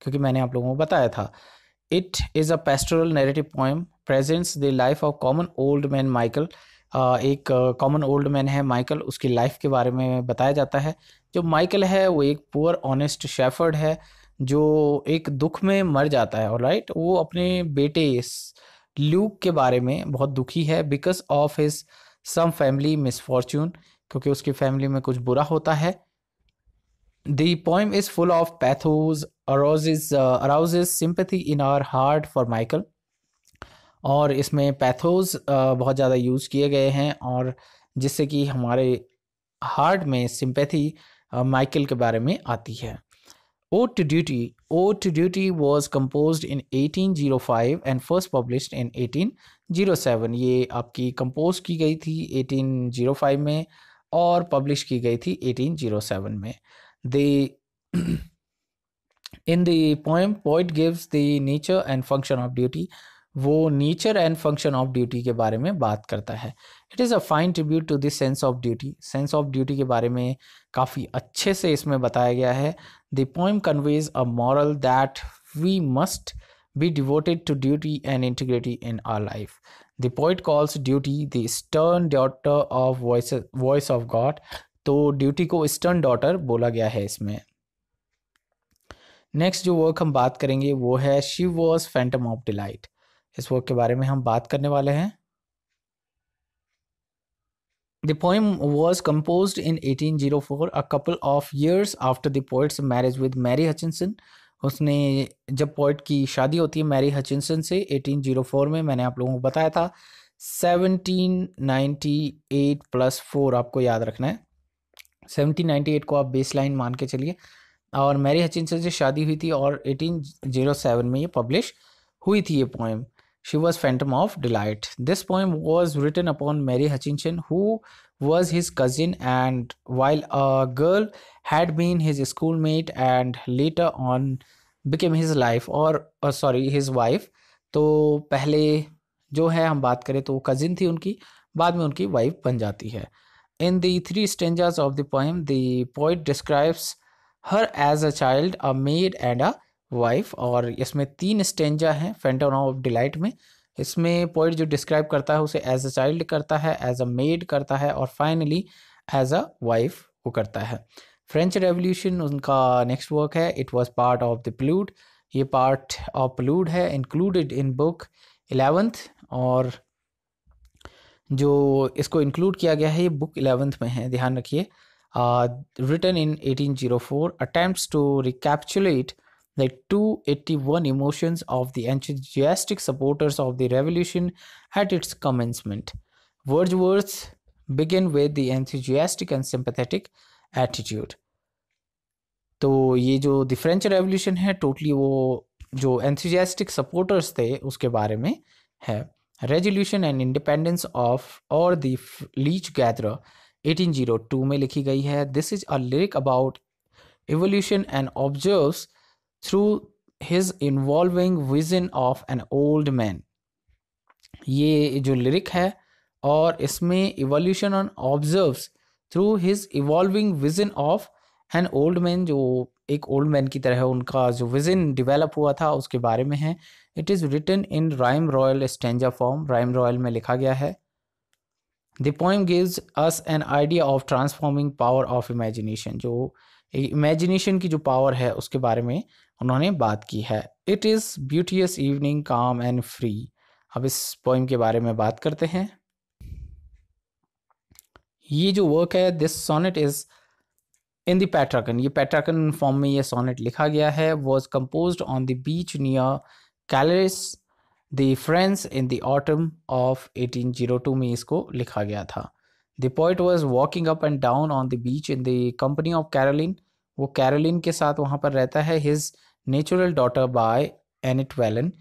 A: क्योंकि मैंने आप लोगों को बताया था It is a pastoral narrative poem, presents the life of common old man Michael. Uh, एक कॉमन ओल्ड मैन है माइकल उसकी लाइफ के बारे में बताया जाता है जो माइकल है वो एक पुअर ऑनेस्ट शेफर्ड है जो एक दुख में मर जाता है और राइट वो अपने बेटे ल्यूक के बारे में बहुत दुखी है because of his some family misfortune क्योंकि उसकी फैमिली में कुछ बुरा होता है The poem is full of pathos, arouses uh, arouses sympathy in our heart for Michael. और इसमें पैथोज बहुत ज़्यादा यूज़ किए गए हैं और जिससे कि हमारे हार्ट में सिंपैथी माइकल के बारे में आती है Ode to Duty. Ode to Duty was composed in 1805 and first published in 1807. ये आपकी कंपोज की गई थी 1805 में और पब्लिश की गई थी 1807 में the in the poem poet gives the nature and function of duty वो nature and function of duty के बारे में बात करता है it is a fine tribute to this sense of duty sense of duty के बारे में काफ़ी अच्छे से इसमें बताया गया है the poem conveys a moral that we must be devoted to duty and integrity in our life the poet calls duty the stern daughter of voice voice of God तो ड्यूटी को ईस्टर्न डॉटर बोला गया है इसमें नेक्स्ट जो वर्क हम बात करेंगे वो है she was phantom of delight इस वर्क के बारे में हम बात करने वाले हैं was compose in eighteen zero four a couple of years after the poet's marriage with Mary Hutchinson उसने जब पोइट की शादी होती है मैरी हचिनसन से एटीन जीरो फोर में मैंने आप लोगों को बताया था सेवनटीन एट प्लस फोर आपको याद रखना है सेवनटीन नाइन्टी एट को आप बेस लाइन मान के चलिए और मैरी हचिन से शादी हुई थी और एटीन जीरो सेवन में ये पब्लिश हुई थी ये poem she was phantom of delight this poem was written upon Mary Hutchinson who was his cousin and while a girl had been his schoolmate and later on became his life और सॉरी हिज वाइफ तो पहले जो है हम बात करें तो वो कजिन थी उनकी बाद में उनकी वाइफ बन जाती है In the three stanzas of the poem, the poet describes her as a child a maid and a wife और इसमें तीन स्टेंजा हैं फैंटन ऑफ डिलाइट में इसमें पोइट जो डिस्क्राइब करता है उसे एज अ चाइल्ड करता है एज अ मेड करता है और फाइनली एज अ वाइफ वो करता है फ्रेंच रेवोल्यूशन उनका नेक्स्ट वर्क है it was part of the prelude ये पार्ट ऑफ प्लूड है इंक्लूडेड इन बुक एलेवेंथ और जो इसको इंक्लूड किया गया है ये बुक इलेवेंथ में है ध्यान रखिए written in eighteen zero four attempt to recapitulate the two eighty one emotions of the enthusiastic supporters of the revolution at its commencement word words begin with the enthusiastic and sympathetic attitude तो ये जो द फ्रेंच रेवोल्यूशन है टोटली वो जो एंथजियास्टिक सपोर्टर्स थे उसके बारे में है रेजोल्यूशन एंड इंडिपेंडेंस ऑफ और लीच गैदर 1802 में लिखी गई है this is a lyric about evolution and observe through his involving vision of an old man ये जो लिरिक है और इसमें evolution observe through his evolving vision of an old man जो एक ओल्ड मैन की तरह उनका जो विजन डिवेलप हुआ था उसके बारे में है it is written in rhyme royal stanza form rhyme royal में लिखा गया है the poem gives us an idea of transforming power of imagination जो इमेजिनेशन की जो पावर है उसके बारे में उन्होंने बात की है it is beauteous evening calm and free अब इस पोइम के बारे में बात करते हैं ये जो वर्क है this sonnet is in the Petrarchan ये पैट्राकन फॉर्म में ये सोनेट लिखा गया है was compose on the beach near Calais the friends in the autumn of two में इसको लिखा गया था the poet was walking up and down on the beach in the company of Caroline वो कैरोलिन के साथ वहाँ पर रहता है his natural daughter by Annette Vallon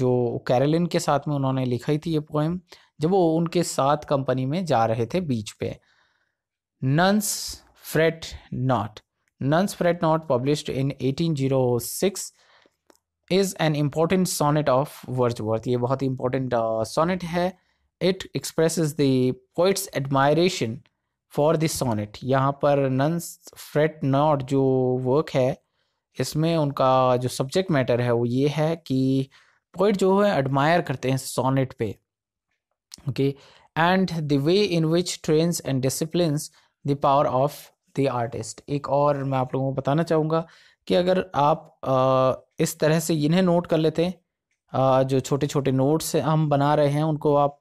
A: जो कैरोलिन के साथ में उन्होंने लिखाई थी ये पोएम जब वो उनके साथ कंपनी में जा रहे थे बीच पे nuns fret not. Nuns Fret Not, published in 1806, is an important sonnet of Wordsworth. ये बहुत important uh, sonnet है. It expresses the poet's admiration for the sonnet. यहाँ पर Nuns Fret Not जो work है, इसमें उनका जो subject matter है वो ये है कि poet जो है admire करते हैं sonnet पे. Okay, and the way in which trains and disciplines the power of the artist एक और मैं आप लोगों को बताना चाहूँगा कि अगर आप इस तरह से इन्हें नोट कर लेते हैं जो छोटे छोटे नोट्स हम बना रहे हैं उनको आप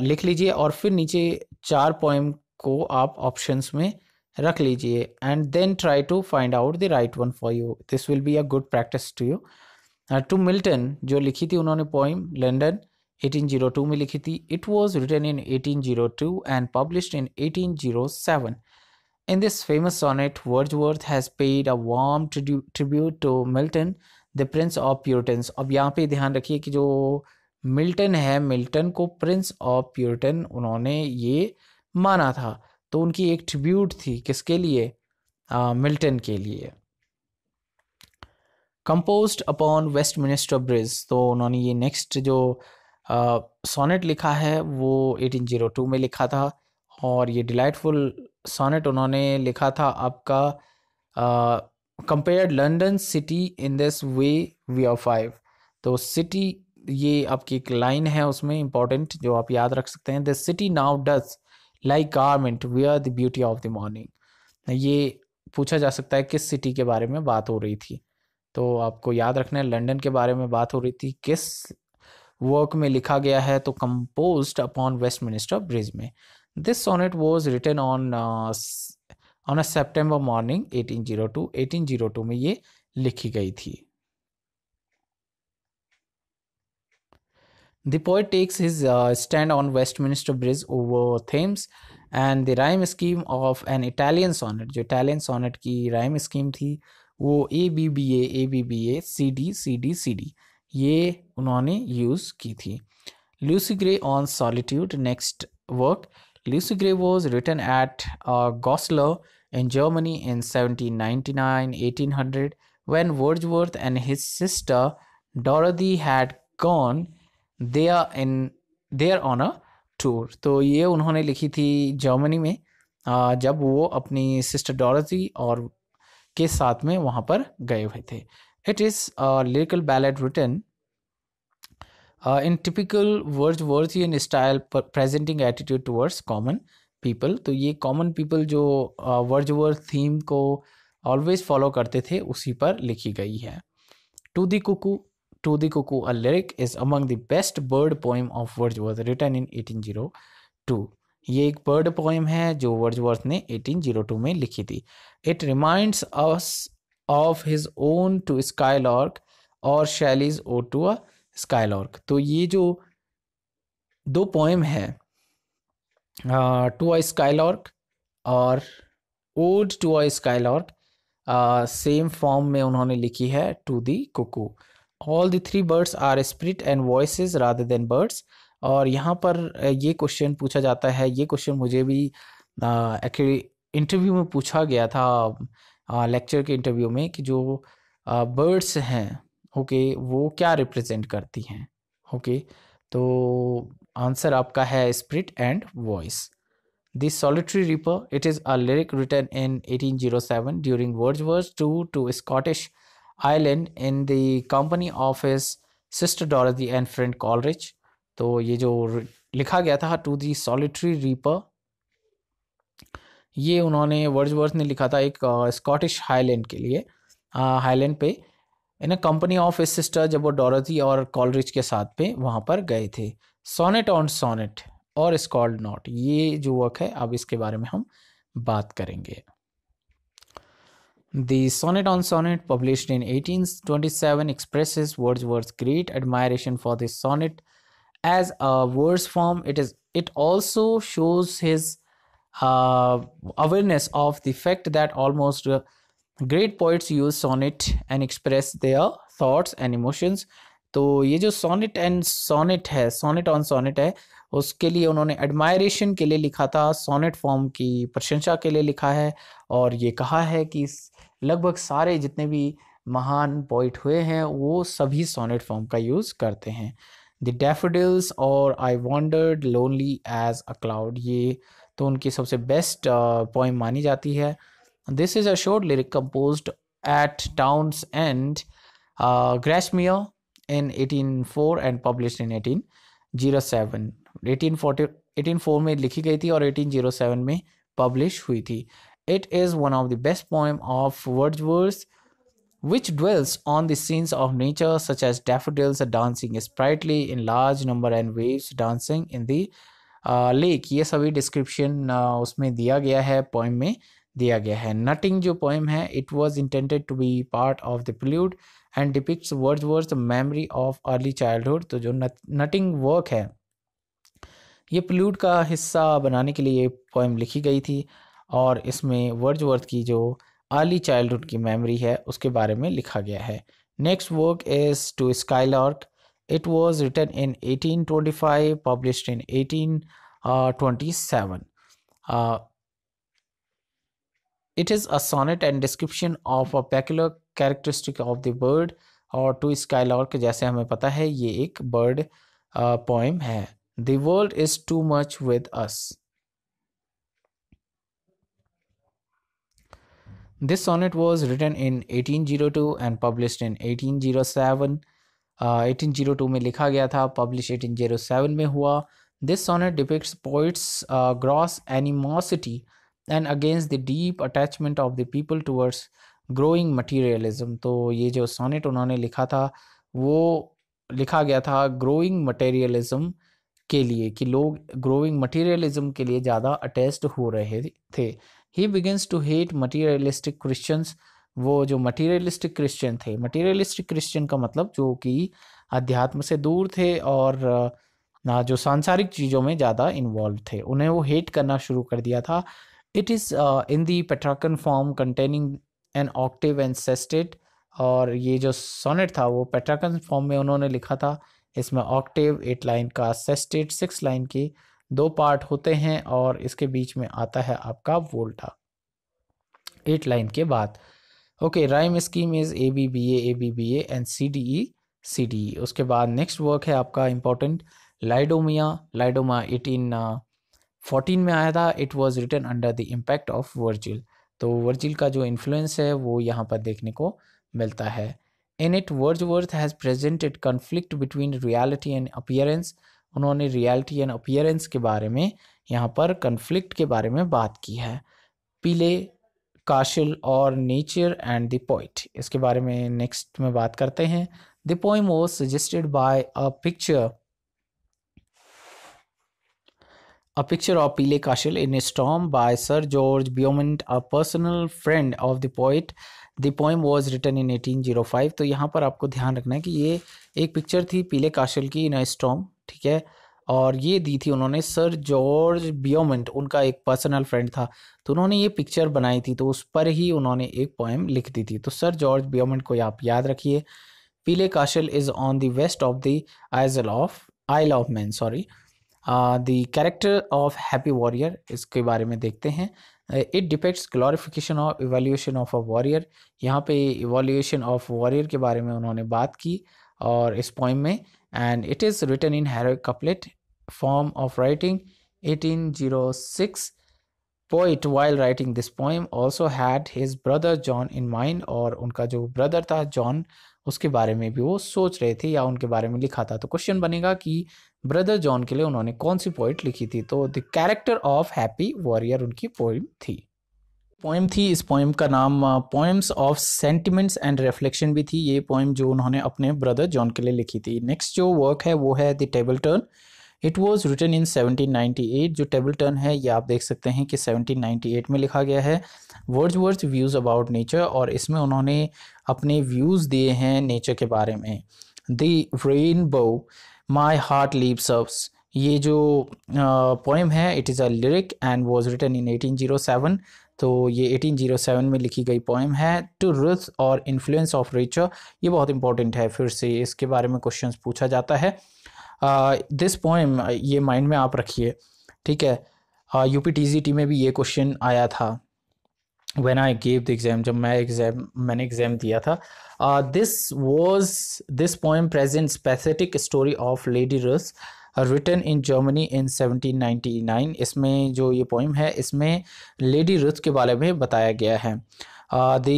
A: लिख लीजिए और फिर नीचे चार पॉइंट को आप ऑप्शंस में रख लीजिए and then try to find out the right one for you this will be a good practice to you to Milton जो लिखी थी उन्होंने पोइम लंडन 1802 में लिखी थी it was written in 1802 and published in 1807 In this famous sonnet, Wordsworth has paid a warm tribute to Milton, the prince of Puritans. अब यहाँ पे ध्यान रखिए कि जो मिल्टन है मिल्टन को प्रिंस ऑफ प्यूरिटन उन्होंने ये माना था तो उनकी एक ट्रिब्यूट थी किसके लिए आ, मिल्टन के लिए compose upon Westminster Bridge तो उन्होंने ये नेक्स्ट जो सोनेट लिखा है वो 1802 में लिखा था और ये डिलाइटफुल सोनेट उन्होंने लिखा था आपका compared London city in this way we of five तो सिटी ये आपकी एक लाइन है उसमें इंपॉर्टेंट जो आप याद रख सकते हैं the city now does like garment we are the beauty of the morning ये पूछा जा सकता है किस सिटी के बारे में बात हो रही थी तो आपको याद रखना है लंदन के बारे में बात हो रही थी किस वर्क में लिखा गया है तो composed upon Westminster Bridge में This sonnet was written on uh, on a September morning 1802 1802 में ये लिखी गई थी The poet takes his uh, stand on Westminster Bridge over Thames and the rhyme scheme of an Italian sonnet जो Italian sonnet की rhyme scheme थी वो A B B A A B B A C D C D C D ये उन्होंने यूज़ की थी Lucy Gray on solitude next work Lucy Gray was written at uh, Goslar in Germany in 1799 1800 when Wordsworth and his sister Dorothy had gone there in there on a tour. तो ये उन्होंने लिखी थी जर्मनी में आ, जब वो अपनी सिस्टर डॉरथी और के साथ में वहाँ पर गए हुए थे it is lyrical ballad written uh, in typical Wordsworthian style presenting attitude towards common people तो ये common people जो वर्जवर्थ uh, थीम को ऑलवेज फॉलो करते थे उसी पर लिखी गई है to the cuckoo to the cuckoo a lyric is among the best bird poem of Wordsworth written in eighteen zero two ये एक बर्ड पोइम है जो वर्जवर्थ ने 1802 में लिखी थी it reminds us of his own to skylark और शैलीज ओ टू अ स्काईलॉर्क तो ये जो दो पोएम है टू आई स्काईलॉर्क और old to a skylark same form में उन्होंने लिखी है to the cuckoo all the three birds are spirit and voice rather than birds और यहाँ पर ये क्वेश्चन पूछा जाता है ये क्वेश्चन मुझे भी एक्चुअली इंटरव्यू में पूछा गया था लेक्चर के इंटरव्यू में कि जो बर्ड्स हैं ओके वो क्या रिप्रेजेंट करती हैं ओके तो आंसर आपका है spirit and voice this solitary reaper it is a lyric written in 1807 during Wordsworth to to Scottish island in the company of his sister Dorothy and friend Coleridge तो ये जो लिखा गया था टू दी सॉलिटरी रीपर ये उन्होंने वर्स ने लिखा था एक स्कॉटिश हाईलैंड के लिए हाईलैंड पे इन्हें कंपनी ऑफ इस सिस्टर जब वो डोरथी और कॉलरिज के साथ पे वहाँ पर गए थे सोनेट ऑन सोनेट और स्कॉल्ड नॉट ये जो वर्क है अब इसके बारे में हम बात करेंगे the sonnet on sonnet publish in eighteen twenty Wordsworth's great admiration for this sonnet as a words form it is it also shows his awareness of the fact that almost great poets use sonnet and express their thoughts and emotions तो ये जो सोनेट एंड सोनेट है सोनेट ऑन सोनेट है उसके लिए उन्होंने एडमायरेशन के लिए लिखा था सोनेट फॉर्म की प्रशंसा के लिए लिखा है और ये कहा है कि लगभग सारे जितने भी महान पोइट हुए हैं वो सभी सोनेट फॉर्म का यूज़ करते हैं द डेफिडल्स और I wandered lonely as a cloud ये तो उनकी सबसे बेस्ट पोइम मानी जाती है This is a short lyric composed at Town's End, uh, Grasmere in 1804 and published in 1807. 1840 1804 में लिखी गई थी और 1807 में पब्लिश हुई थी it is one of the best poem of which dwells on the scenes of nature such as daffodils dancing sprightly in large number and waves dancing in the uh, lake ये सभी description uh, उसमें दिया गया है poem में दिया गया है नटिंग जो पोएम है it was intended to be part of the prelude and depicts Wordsworth's memory of early childhood तो जो नटिंग वर्क है ये प्लूड का हिस्सा बनाने के लिए पोएम लिखी गई थी और इसमें वर्ज वर्थ की जो अर्ली चाइल्डहुड की मेमोरी है उसके बारे में लिखा गया है next work is to lark it was written in eighteen twenty five publish in eighteen twenty seven It is a sonnet and description of a peculiar characteristic of the bird और टू स्काईलॉर्क जैसे हमें पता है ये एक बर्ड पोइम है the world is too much with us This sonnet was written in 1802 and published in 1807. Uh, 1802 में लिखा गया था पब्लिश 1807 में हुआ this sonnet depicts poets gross animosity uh, and against the deep attachment of the people towards growing materialism तो ये जो सोनेट उन्होंने लिखा था वो लिखा गया था ग्रोइंग मटेरियलिज्म के लिए कि लोग ग्रोइंग मटेरियलिज्म के लिए ज़्यादा अटैच्ड हो रहे थे he begins to hate materialistic Christians वो जो मटेरियलिस्टिक क्रिश्चियन थे मटेरियलिस्टिक क्रिश्चियन का मतलब जो कि अध्यात्म से दूर थे और जो सांसारिक चीज़ों में ज़्यादा इन्वॉल्व थे उन्हें वो हेट करना शुरू कर दिया था It is uh, in the Petrarchan form containing an octave and sestet और ये जो सोनेट था वो पेट्राकन फॉर्म में उन्होंने लिखा था इसमें ऑक्टेव एट लाइन का सेस्टेट सिक्स लाइन की दो पार्ट होते हैं और इसके बीच में आता है आपका वोल्टा एट लाइन के बाद okay rhyme scheme is A B B A A B B A and C D E C D E उसके बाद नेक्स्ट वर्क है आपका important Laodamia Laodamia eighteen fourteen में आया था it was written under the impact of Virgil तो वर्जिल का जो इन्फ्लुएंस है वो यहाँ पर देखने को मिलता है in it Wordsworth has presented conflict between reality and appearance उन्होंने रियालिटी एंड अपियरेंस के बारे में यहाँ पर कन्फ्लिक्ट के बारे में बात की है पीले काशिल और नेचर एंड द पोइट इसके बारे में नेक्स्ट में बात करते हैं the poem was suggested by a picture A picture of Pile Cashel in a Storm by Sir George Beaumont, a personal friend of the poet. The poem was written in 1805 तो यहाँ पर आपको ध्यान रखना है कि ये एक पिक्चर थी पीले काशल की इन स्टॉम ठीक है और ये दी थी उन्होंने सर जॉर्ज बियोमेंट उनका एक पर्सनल फ्रेंड था तो उन्होंने ये पिक्चर बनाई थी तो उस पर ही उन्होंने एक पोएम लिख दी थी तो सर जॉर्ज बियोमेंट को आप याद रखिए Peele Castle is on the west of the Isle of Isle of Man sorry the character of happy warrior इसके बारे में देखते हैं it depicts glorification of evolution of a warrior यहाँ पे इवोल्यूशन ऑफ वॉरियर के बारे में उन्होंने बात की और इस पॉइंट में and it is written in heroic couplet form of writing eighteen zero six poet while writing this poem also had his brother John in mind और उनका जो ब्रदर था जॉन उसके बारे में भी वो सोच रहे थे या उनके बारे में लिखा था तो क्वेश्चन बनेगा कि ब्रदर जॉन के लिए उन्होंने कौन सी पोइट लिखी थी तो the character of happy warrior उनकी पोइम थी पोइम थी इस पोइम का नाम poems of sentiments and reflection भी थी ये पोइम जो उन्होंने अपने ब्रदर जॉन के लिए लिखी थी नेक्स्ट जो वर्क है वो है the table turn it was written in 1798 जो टेबल टर्न है ये आप देख सकते हैं कि 1798 में लिखा गया है Wordsworth's views about nature और इसमें उन्होंने अपने व्यूज़ दिए हैं नेचर के बारे में द बो माई हार्ट लीव्स अप्स ये जो पोएम uh, है it is a lyric and was written in 1807 तो ये 1807 में लिखी गई पोएम है टू रुथ और इन्फ्लुएंस ऑफ रिचर ये बहुत इंपॉर्टेंट है फिर से इसके बारे में क्वेश्चंस पूछा जाता है दिस पोएम ये माइंड में आप रखिए ठीक है यू पी में भी ये क्वेश्चन आया था when I gave the exam जब मैं एग्ज़ाम मैंने एग्ज़ाम दिया था this was this poem present specific story of lady Ruth written in Germany in 1799 इसमें जो ये पोइम है इसमें लेडी रुथ के बारे में बताया गया है द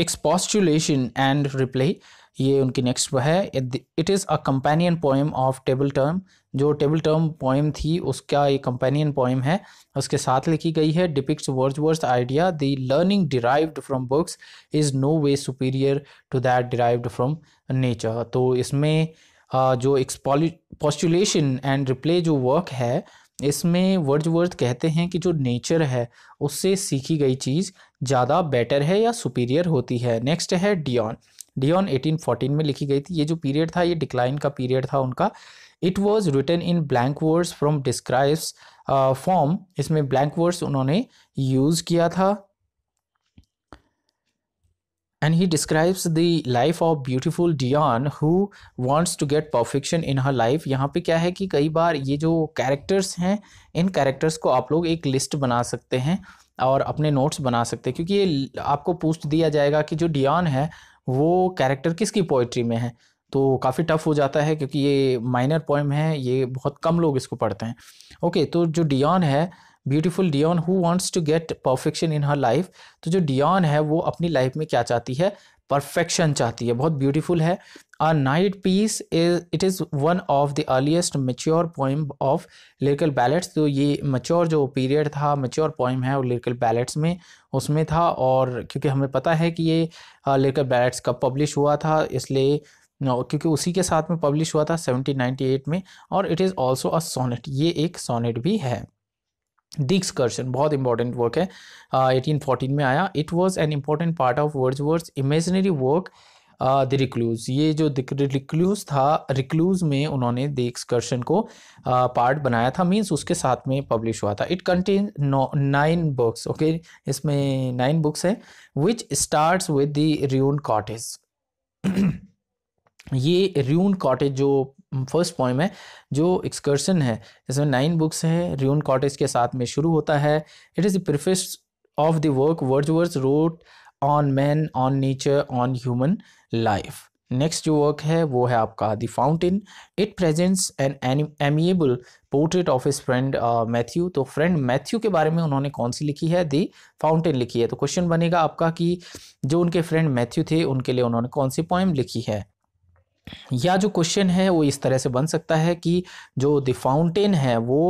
A: एक्सपॉस्टुलेशन एंड रिप्लाई ये उनकी नेक्स्ट है it is a companion poem of table turn जो टेबल टर्म पोइम थी उसका ये कंपेनियन पोइम है उसके साथ लिखी गई है depicts Wordsworth idea the learning derived from books is no way superior to that derived from nature तो इसमें जो पॉस्टुलेशन एंड रिप्ले जो वर्क है इसमें वर्ज वर्ज कहते हैं कि जो नेचर है उससे सीखी गई चीज़ ज़्यादा बेटर है या सुपीरियर होती है नेक्स्ट है डियॉन डियॉन 1814 में लिखी गई थी ये जो पीरियड था ये डिक्लाइन का पीरियड था उनका it was written in blank words from describes form इसमें ब्लैंक वर्ड्स उन्होंने यूज़ किया था and he describes the life of beautiful Dion who wants to get perfection in her life यहाँ पे क्या है कि कई बार ये जो कैरेक्टर्स हैं इन कैरेक्टर्स को आप लोग एक लिस्ट बना सकते हैं और अपने नोट्स बना सकते हैं क्योंकि ये आपको पूछ दिया जाएगा कि जो डियॉन है वो कैरेक्टर किसकी पोइट्री में है तो काफ़ी टफ हो जाता है क्योंकि ये माइनर पोइम है ये बहुत कम लोग इसको पढ़ते हैं ओके तो जो डियॉन है beautiful Dion who wants to get perfection in her life तो जो डियॉन है वो अपनी लाइफ में क्या चाहती है परफेक्शन चाहती है बहुत ब्यूटीफुल है A night piece is it is one of the earliest mature poem of lyrical ballads तो ये mature जो period था mature poem है वो lyrical ballads में उसमें था और क्योंकि हमें पता है कि ये lyrical ballads कब publish हुआ था इसलिए क्योंकि उसी के साथ में पब्लिश हुआ था 1798 में और it is also a sonnet ये एक सोनेट भी है कर्शन बहुत इंपॉर्टेंट वर्क है एटीन uh, में आया it was an important part of Wordsworth's imaginary work the recluse ये जो रिक्लूज था रिक्लूज में उन्होंने द एक्सकर्शन को पार्ट बनाया था मीन्स उसके साथ में पब्लिश हुआ था it contain nine books okay इसमें नाइन बुक्स है which start with the ruin cottage ये रियून कॉटेज जो फर्स्ट mm, पॉइंट है जो एक्सकर्शन है इसमें नाइन बुक्स हैं रियून कॉटेज के साथ में शुरू होता है it is the preface of the work Wordsworth wrote on man on nature on human life next जो वर्क है वो है आपका the fountain it presents N amiable portrait of his friend Matthew तो फ्रेंड मैथ्यू के बारे में उन्होंने कौन सी लिखी है दी फाउंटेन लिखी है तो क्वेश्चन बनेगा आपका कि जो उनके फ्रेंड मैथ्यू थे उनके लिए उन्होंने कौन सी पोएम लिखी है या जो क्वेश्चन है वो इस तरह से बन सकता है कि जो द फाउंटेन है वो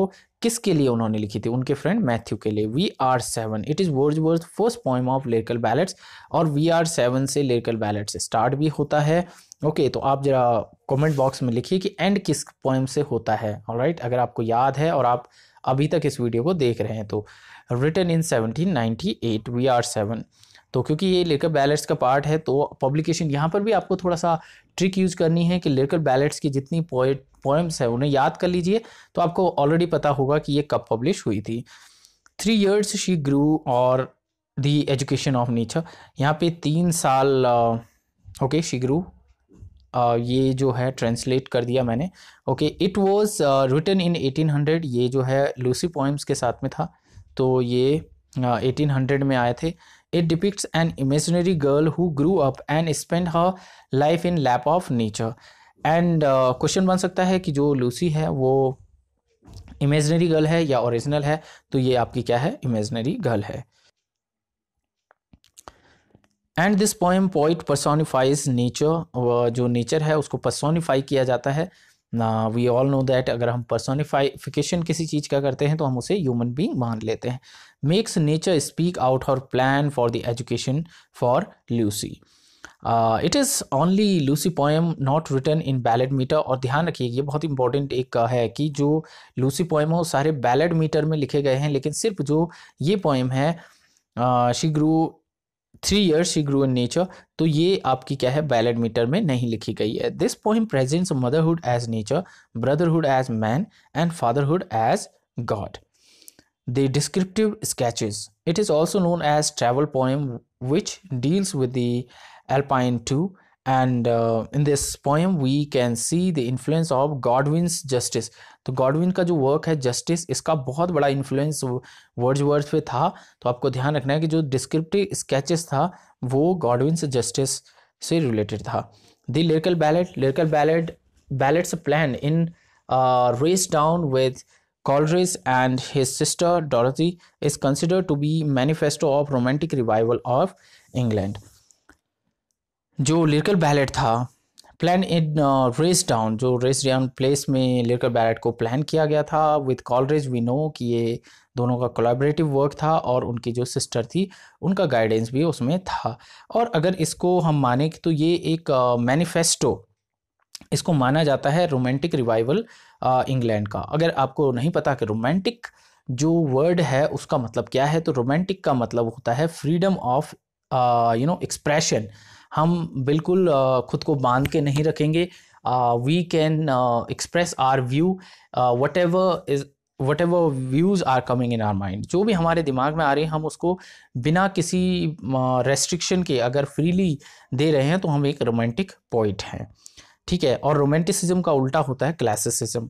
A: किसके लिए उन्होंने लिखी थी उनके फ्रेंड मैथ्यू के लिए we are seven it is Wordsworth's first poem of lyrical ballads और वी आर सेवन से लिरिकल बैलेट्स स्टार्ट भी होता है ओके okay, तो आप जरा कमेंट बॉक्स में लिखिए कि एंड किस पॉइंट से होता है और राइट right? अगर आपको याद है और आप अभी तक इस वीडियो को देख रहे हैं तो written in seventeen eight we are seven तो क्योंकि ये लेकर बैलेट्स का पार्ट है तो पब्लिकेशन यहाँ पर भी आपको थोड़ा सा ट्रिक यूज करनी है कि लेकर बैलेट्स की जितनी पोएट पोएम्स है उन्हें याद कर लीजिए तो आपको ऑलरेडी पता होगा कि ये कब पब्लिश हुई थी थ्री ईयर्स शी ग्रू और दी एजुकेशन ऑफ नेचर यहाँ पे तीन साल ओके शी ग्रू ये जो है ट्रांसलेट कर दिया मैंने okay it was written in eighteen hundred ये जो है लूसी पोएम्स के साथ में था तो ये uh, हंड्रेड में आए थे It depicts an imaginary girl who grew up and spent her life in lap of nature. And question uh, बन सकता है कि जो लूसी है वो इमेजनरी गर्ल है या ओरिजिनल है तो ये आपकी क्या है इमेजनरी गर्ल है and this poem poet personifies nature जो नेचर है उसको पर्सोनिफाई किया जाता है वी ऑल नो दैट अगर हम पर्सोनिफाइफिकेशन किसी चीज़ का करते हैं तो हम उसे ह्यूमन बींग मान लेते हैं makes nature speak out her plan for the education for Lucy it is only Lucy poem not written in ballad metre और ध्यान रखिए ये बहुत इंपॉर्टेंट एक uh, है कि जो लूसी पोएम है वो सारे बैलेड मीटर में लिखे गए हैं लेकिन सिर्फ जो ये पोएम है she uh, grew three years she grow in nature तो ये आपकी क्या है बैलेट मीटर में नहीं लिखी गई है this poem presents motherhood as nature brotherhood as man and fatherhood as god the descriptive sketches it is also known as travel poem which deals with the alpine to and uh, in this poem we can see the influence of godwin's justice तो गॉडविन का जो वर्क है जस्टिस इसका बहुत बड़ा इन्फ्लुएंस वर्ड्स वर्ड्स पे था तो आपको ध्यान रखना है कि जो डिस्क्रिप्टिव स्केचेस था वो गॉडविन से जस्टिस से रिलेटेड था the lyrical ballad lyrical ballad ballads plan in Racedown with Coleridge and his sister Dorothy is consider to be manifesto of romantic revival of England जो लिरकल बैलेट था प्लान इन रेस डाउन जो रेस डाउन प्लेस में लिरकल बैलेट को प्लान किया गया था विथ कॉलरेज वी नो कि ये दोनों का कोलाबरेटिव वर्क था और उनकी जो सिस्टर थी उनका गाइडेंस भी उसमें था और अगर इसको हम माने तो ये एक मैनिफेस्टो uh, इसको माना जाता है रोमांटिक रिवाइवल इंग्लैंड का अगर आपको नहीं पता कि रोमांटिक जो वर्ड है उसका मतलब क्या है तो रोमांटिक का मतलब होता है freedom of you know expression हम बिल्कुल खुद को बांध के नहीं रखेंगे we can express our view whatever is whatever views are coming in our mind जो भी हमारे दिमाग में आ रहे हैं हम उसको बिना किसी रेस्ट्रिक्शन के अगर फ्रीली दे रहे हैं तो हम एक रोमांटिक पॉइंट हैं ठीक है और रोमांटिसिज्म का उल्टा होता है क्लासिसिज्म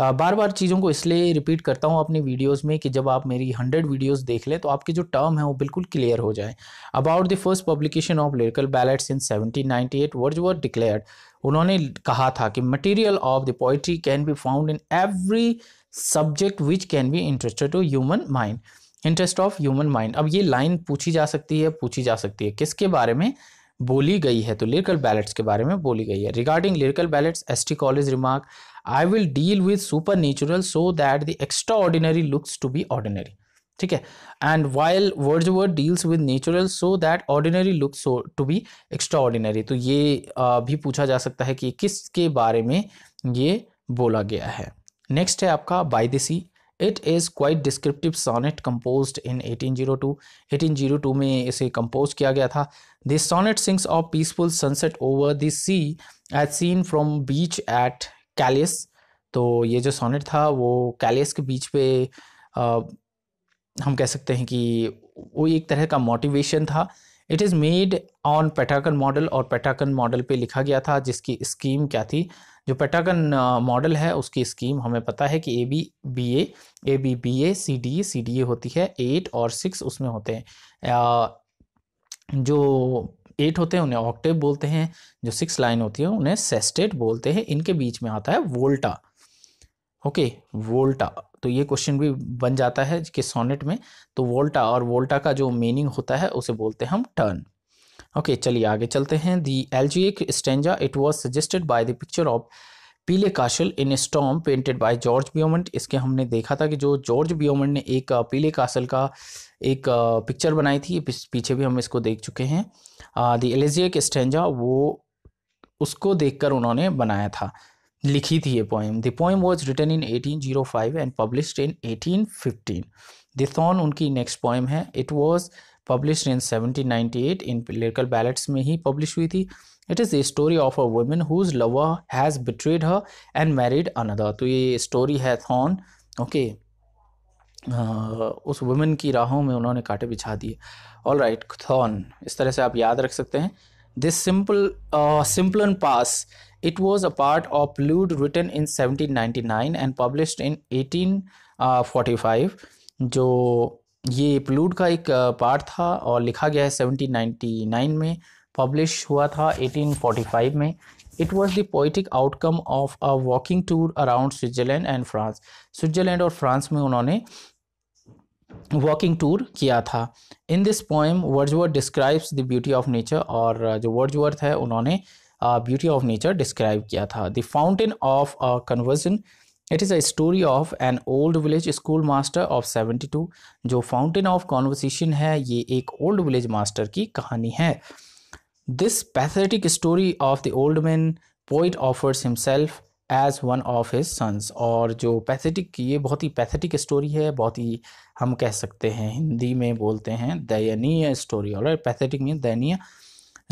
A: बार बार चीज़ों को इसलिए रिपीट करता हूँ अपनी वीडियोस में कि जब आप मेरी हंड्रेड वीडियोस देख लें तो आपके जो टर्म है वो बिल्कुल क्लियर हो जाए about the first publication of lyrical ballads in eight Wordsworth declared उन्होंने कहा था कि material of the poetry can be found in every subject which can be interested to human mind interest of human mind अब ये लाइन पूछी जा सकती है पूछी जा सकती है किसके बारे में बोली गई है तो लिरिकल बैलेट्स के बारे में बोली गई है regarding lyrical ballads S T Coleridge remark I will deal with supernatural so that the extraordinary looks to be ordinary ठीक है and while Wordsworth deals with natural so that ordinary looks to be extraordinary तो ये भी पूछा जा सकता है कि किसके बारे में ये बोला गया है नेक्स्ट है आपका by the sea it is quite descriptive sonnet compose in eighteen eighteen zero two zero two में इसे कम्पोज किया गया था this sonnet sings of peaceful sunset over the sea as seen from beach at Calais तो ये जो सोनेट था वो कैलियस के बीच पे आ, हम कह सकते हैं कि वो एक तरह का मोटिवेशन था it is made on Petrarchan model और पेटाकन मॉडल पे लिखा गया था जिसकी स्कीम क्या थी जो पेटाकन मॉडल है उसकी स्कीम हमें पता है कि A B B A A B B A C D C D A होती है एट और सिक्स उसमें होते हैं जो एट होते हैं उन्हें ऑक्टेव बोलते हैं जो सिक्स लाइन होती है उन्हें सेस्टेट बोलते हैं इनके बीच में आता है वोल्टा ओके वोल्टा तो ये क्वेश्चन भी बन जाता है कि सोनेट में तो वोल्टा और वोल्टा का जो मीनिंग होता है उसे बोलते हैं हम टर्न ओके okay, चलिए आगे चलते हैं the elegiac stanza it was suggested by the picture of Peele castle in storm painted by George Beaumont इसके हमने देखा था कि जो जॉर्ज बियोमंट ने एक पीले काशल का एक पिक्चर बनाई थी पीछे भी हम इसको देख चुके हैं द एलिजियक स्टेंजा वो उसको देखकर उन्होंने बनाया था लिखी थी ये poem the poem was written in 1805 and publish in 1815 Thorn उनकी नेक्स्ट पोएम है it was publish in 1798 in lyrical ballads में ही पब्लिश हुई थी it is a story of a woman whose lover has betrayed her and married another तो ये स्टोरी है थॉन ओके okay. उस वुमेन की राहों में उन्होंने कांटे बिछा दिए ऑल राइट थॉन इस तरह से आप याद रख सकते हैं this simple Simplon pass it was a part of Prelude written in seventeen ninety nine and publish in eighteen forty five जो ये प्लूड का एक पार्ट था और लिखा गया है सेवनटीन नाइन में पब्लिश हुआ था एटीन फाइव में it was the poetic outcome of a walking tour around Switzerland and France Switzerland और फ्रांस में उन्होंने वॉकिंग टूर किया था in this poem Wordsworth describes the beauty of nature और uh, जो वर्जवर्थ है उन्होंने ब्यूटी ऑफ नेचर डिस्क्राइब किया था the fountain of conversation it is a story of an old village school master of seventy two जो फाउंटेन ऑफ कॉन्वर्सेशन है ये एक ओल्ड विलेज मास्टर की कहानी है this pathetic story of the old man poet offers himself as one of his sons और जो पैथेटिक ये बहुत ही पैथेटिक स्टोरी है बहुत ही हम कह सकते हैं हिंदी में बोलते हैं दयनीय स्टोरी और पैथेटिक मीन दयनीय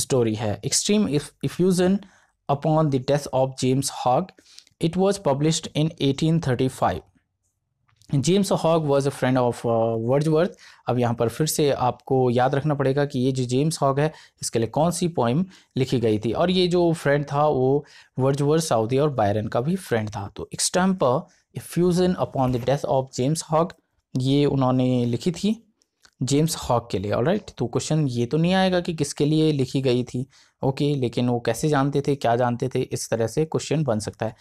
A: स्टोरी है extreme effusion upon the death of James Hogg it was published in 1835 James Hogg was a friend of Wordsworth अब यहाँ पर फिर से आपको याद रखना पड़ेगा कि ये जो जेम्स हॉग है इसके लिए कौन सी पोइम लिखी गई थी और ये जो फ्रेंड था वो वर्जवर्थ साउदी और बायरन का भी फ्रेंड था तो extempore effusion upon the death of James Hogg ये उन्होंने लिखी थी जेम्स हॉक के लिए ऑल राइट तो क्वेश्चन ये तो नहीं आएगा कि किसके लिए लिखी गई थी ओके लेकिन वो कैसे जानते थे क्या जानते थे इस तरह से क्वेश्चन बन सकता है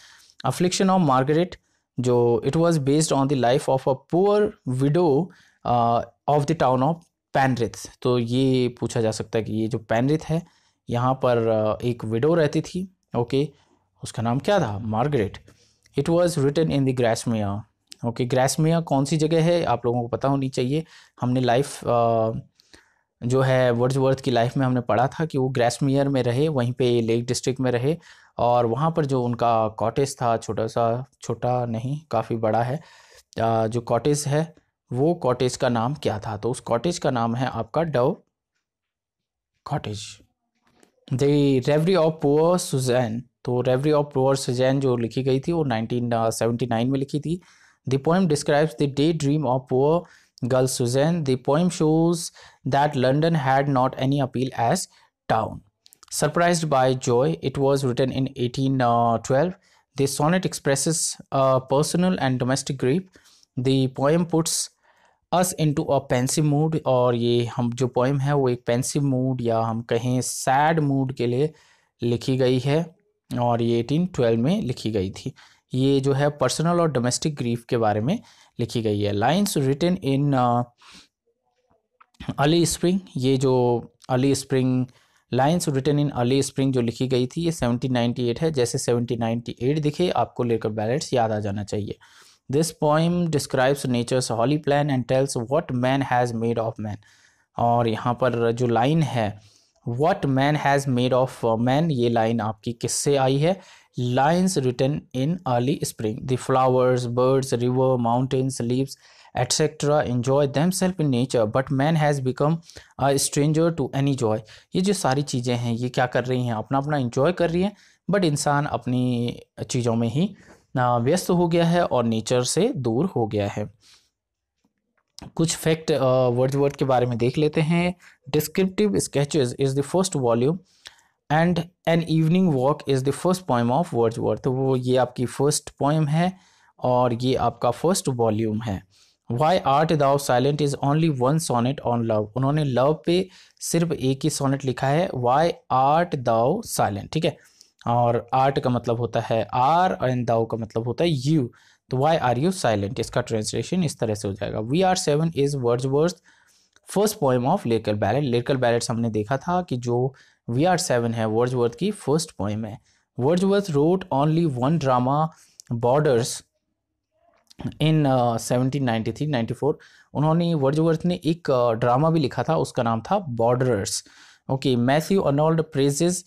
A: अफ्लिक्शन ऑफ मार्गरेट जो it was based on the life of a poor widow of the town of Penrith तो ये पूछा जा सकता है कि ये जो पैनरिथ है यहाँ पर uh, एक विडो रहती थी ओके उसका नाम क्या था Margaret it was written in the Grasmere okay Grasmere कौन सी जगह है आप लोगों को पता होनी चाहिए हमने लाइफ जो है वर्ड्सवर्थ की लाइफ में हमने पढ़ा था कि वो ग्रैसमियर में रहे वहीं पे लेक डिस्ट्रिक्ट में रहे और वहाँ पर जो उनका कॉटेज था छोटा सा छोटा नहीं काफ़ी बड़ा है जो कॉटेज है वो कॉटेज का नाम क्या था तो उस कॉटेज का नाम है आपका Dove Cottage the reverie of poor Susan तो रेवरी ऑफ पुअर सुजैन जो लिखी गई थी वो नाइनटीन सेवेंटी नाइन में लिखी थी The poem describes the daydream of poor girl Susan. The poem shows that London had not any appeal as town. Surprised by joy, it was written in 1812. The sonnet expresses a personal and domestic grief. The poem puts us into a pensive mood. Or, ये हम जो poem है वो एक pensive mood या हम कहें sad mood के लिए लिखी गई है और ये eighteen में लिखी गई थी ये जो है पर्सनल और डोमेस्टिक ग्रीफ के बारे में लिखी गई है lines written in early spring ये जो early spring lines written in early spring जो लिखी गई थी ये सेवनटीन नाइन्टी एट है जैसे सेवनटीन नाइन्टी एट दिखे आपको लेकर बैलेट्स याद आ जाना चाहिए this poem describes nature's holy plan and tells what man has made of man और यहाँ पर जो लाइन है what man has made of man ये लाइन आपकी किससे आई है lines written in early spring. The flowers, birds, river, mountains, leaves, etc. enjoy themselves in nature but man has become a stranger to any joy. ये जो सारी चीज़ें हैं ये क्या कर रही हैं अपना अपना enjoy कर रही हैं बट इंसान अपनी चीज़ों में ही व्यस्त हो गया है और नेचर से दूर हो गया है कुछ फैक्ट वर्ड वर्ड के बारे में देख लेते हैं descriptive sketches is the first volume and an evening walk is the first poem of Wordsworth वो ये आपकी फर्स्ट पोइम है और ये आपका फर्स्ट वॉल्यूम है why art thou silent is only one sonnet on love उन्होंने लव पे सिर्फ एक ही सोनेट लिखा है वाई आर्ट दाउ साइलेंट ठीक है और आर्ट का मतलब होता है आर एंड दाउ का मतलब होता है यू तो वाई आर यू साइलेंट इसका ट्रांसलेशन इस तरह से हो जाएगा we are seven is Wordsworth's first poem of lyrical ballad lyrical ballads हमने देखा था कि जो वी आर सेवन है वर्ड्सवर्थ की फर्स्ट पोइम है वर्थ wrote only one drama Borderers in seventeen ninety three ninety four उन्होंने वर्जवर्थ ने एक ड्रामा uh, भी लिखा था उसका नाम था Borderers okay Matthew Arnold praises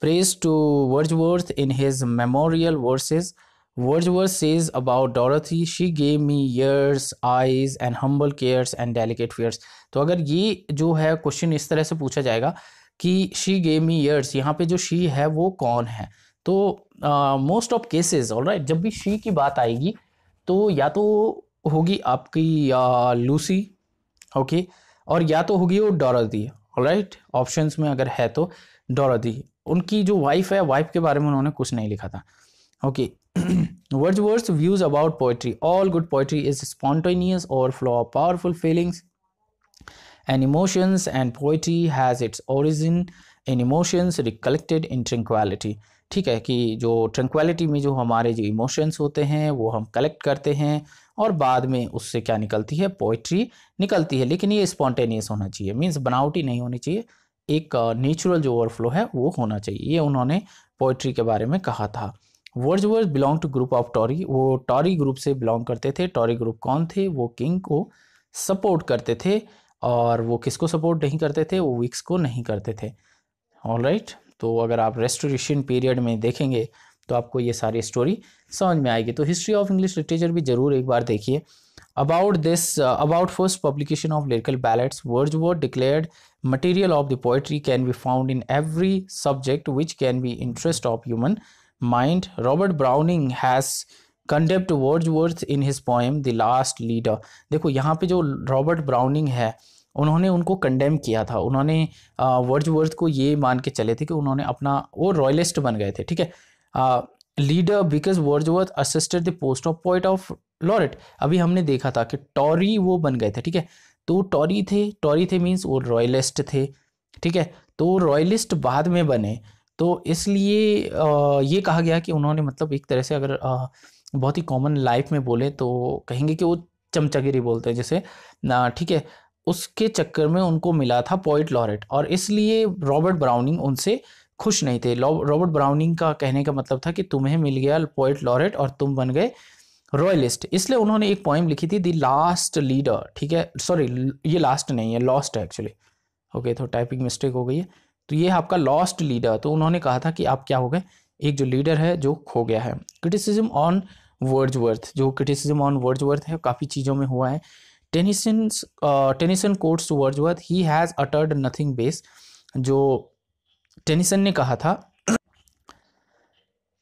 A: praise to Wordsworth in his memorial Wordsworth says about Dorothy she gave me ears eyes and humble cares and delicate fears तो अगर ये जो है क्वेश्चन इस तरह से पूछा जाएगा कि शी गे मी ईयर्स यहाँ पे जो शी है वो कौन है तो most of cases all right जब भी शी की बात आएगी तो या तो होगी आपकी लूसी लूसी ओके okay? और या तो होगी वो ऑल राइट ऑप्शन में अगर है तो डोरदी उनकी जो वाइफ है वाइफ के बारे में उन्होंने कुछ नहीं लिखा था okay Wordsworth's views about poetry all good poetry is spontaneous overflow of powerful feelings and emotions and poetry has its origin in emotions recollected in tranquility ठीक है कि जो ट्रंक्वेलिटी में जो हमारे जो इमोशंस होते हैं वो हम कलेक्ट करते हैं और बाद में उससे क्या निकलती है पोइट्री निकलती है लेकिन ये स्पॉन्टेनियस होना चाहिए मीन्स बनावटी नहीं होनी चाहिए एक नेचुरल जो ओवरफ्लो है वो होना चाहिए ये उन्होंने पोइट्री के बारे में कहा था Wordsworth belong to group of Tory वो टॉरी ग्रुप से बिलोंग करते थे टॉरी ग्रुप कौन थे वो किंग को सपोर्ट करते थे और वो किसको सपोर्ट नहीं करते थे वो विक्स को नहीं करते थे ऑल राइट तो अगर आप रेस्टोरेशन पीरियड में देखेंगे तो आपको ये सारी स्टोरी समझ में आएगी तो हिस्ट्री ऑफ इंग्लिश लिटरेचर भी ज़रूर एक बार देखिए about this about first publication of lyrical ballads वर्ड वो declared material of the poetry can be found in every subject which can be interest of human mind Robert Browning has contempt Wordsworth in his poem the last leader देखो यहाँ पे जो रॉबर्ट ब्राउनिंग है उन्होंने उनको कंडेम किया था उन्होंने वर्थ को ये मान के चले थे कि उन्होंने अपना वो रॉयलिस्ट बन गए थे ठीक है leader because Wordsworth assisted the post of point of laureate अभी हमने देखा था कि टॉरी वो बन गए थे ठीक है तो टॉरी थे टॉरी थे मीन्स वो रॉयलिस्ट थे ठीक है तो रॉयलिस्ट बाद में बने तो इसलिए ये कहा गया कि उन्होंने मतलब एक तरह से अगर आ, बहुत ही कॉमन लाइफ में बोले तो कहेंगे कि वो चमचागिरी बोलते हैं जैसे ठीक है उसके चक्कर में उनको मिला था पॉइट लॉरेट और इसलिए रॉबर्ट ब्राउनिंग उनसे खुश नहीं थे रॉबर्ट ब्राउनिंग का कहने का मतलब था कि तुम्हें मिल गया पॉइट लॉरेट और तुम बन गए रॉयलिस्ट इसलिए उन्होंने एक पोइम लिखी थी दी लास्ट लीडर ठीक है सॉरी ये लास्ट नहीं है लॉस्ट है एक्चुअली ओके तो टाइपिंग मिस्टेक हो गई है तो ये आपका लॉस्ट लीडर तो उन्होंने कहा था कि आप क्या हो गए एक जो लीडर है जो खो गया है क्रिटिसिज्म ऑन वर्ड्सवर्थ जो क्रिटिसिज्म ऑन वर्ड्सवर्थ है काफ़ी चीज़ों में हुआ है Tennyson Tennyson quotes to Wordsworth he has uttered nothing base जो टेनिसन ने कहा था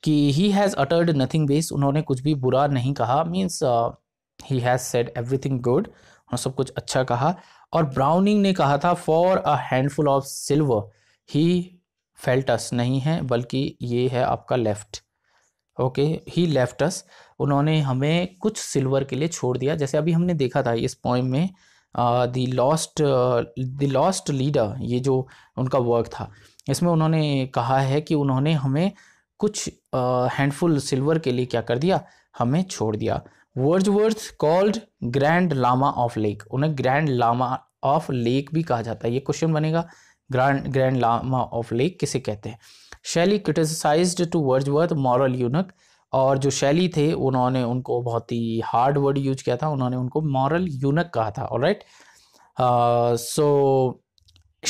A: कि he has uttered nothing base उन्होंने कुछ भी बुरा नहीं कहा means he has said everything good उन्होंने सब कुछ अच्छा कहा और ब्राउनिंग ने कहा था for a handful of silver he left us नहीं है बल्कि ये है आपका लेफ़्ट ओके ही लेफ़्ट उन्होंने हमें कुछ सिल्वर के लिए छोड़ दिया जैसे अभी हमने देखा था इस पॉइंट में the lost the lost leader ये जो उनका वर्क था इसमें उन्होंने कहा है कि उन्होंने हमें कुछ हैंडफुल uh, सिल्वर के लिए क्या कर दिया हमें छोड़ दिया वर्थ called grand lama of lake उन्हें ग्रैंड लामा ऑफ लेक भी कहा जाता है ये क्वेश्चन बनेगा grand grand lama of lake किसे कहते हैं Shelley criticise to Wordsworth moral eunuch और जो शैली थे उन्होंने उनको बहुत ही हार्ड वर्ड यूज किया था उन्होंने उनको मॉरल यूनक कहा था और right so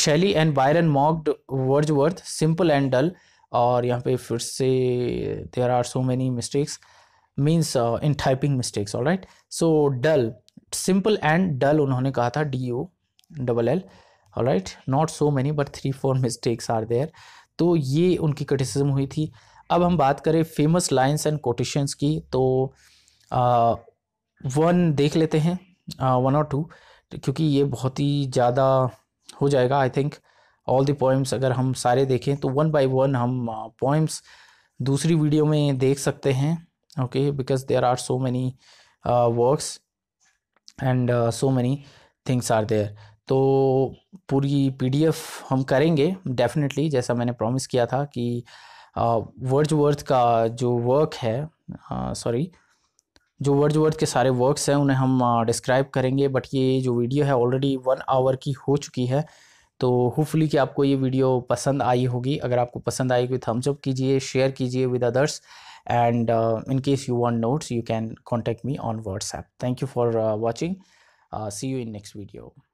A: Shelley and Byron words Wordsworth simple and dull और यहाँ पे फिर से there are so many mistakes means in typing mistakes और right so dull simple and dull उन्होंने कहा था D O double L right not so many but three four mistakes are there तो ये उनकी क्रिटिसिज्म हुई थी अब हम बात करें फेमस लाइन्स एंड कोटेशंस की तो वन देख लेते हैं वन और टू क्योंकि ये बहुत ही ज़्यादा हो जाएगा I think all the poems अगर हम सारे देखें तो वन बाय वन हम पोइम्स दूसरी वीडियो में देख सकते हैं okay because there are so many works and so many things are there तो पूरी पीडीएफ हम करेंगे डेफिनेटली जैसा मैंने प्रॉमिस किया था कि वर्थ का जो वर्क है सॉरी जो वर्थ के सारे वर्क्स हैं उन्हें हम डिस्क्राइब करेंगे बट ये जो वीडियो है ऑलरेडी वन आवर की हो चुकी है तो होपफुली कि आपको ये वीडियो पसंद आई होगी अगर आपको पसंद आई कोई थम्स अप कीजिए शेयर कीजिए with others and in case you want notes you can can me on WhatsApp thank you for watching see you in next video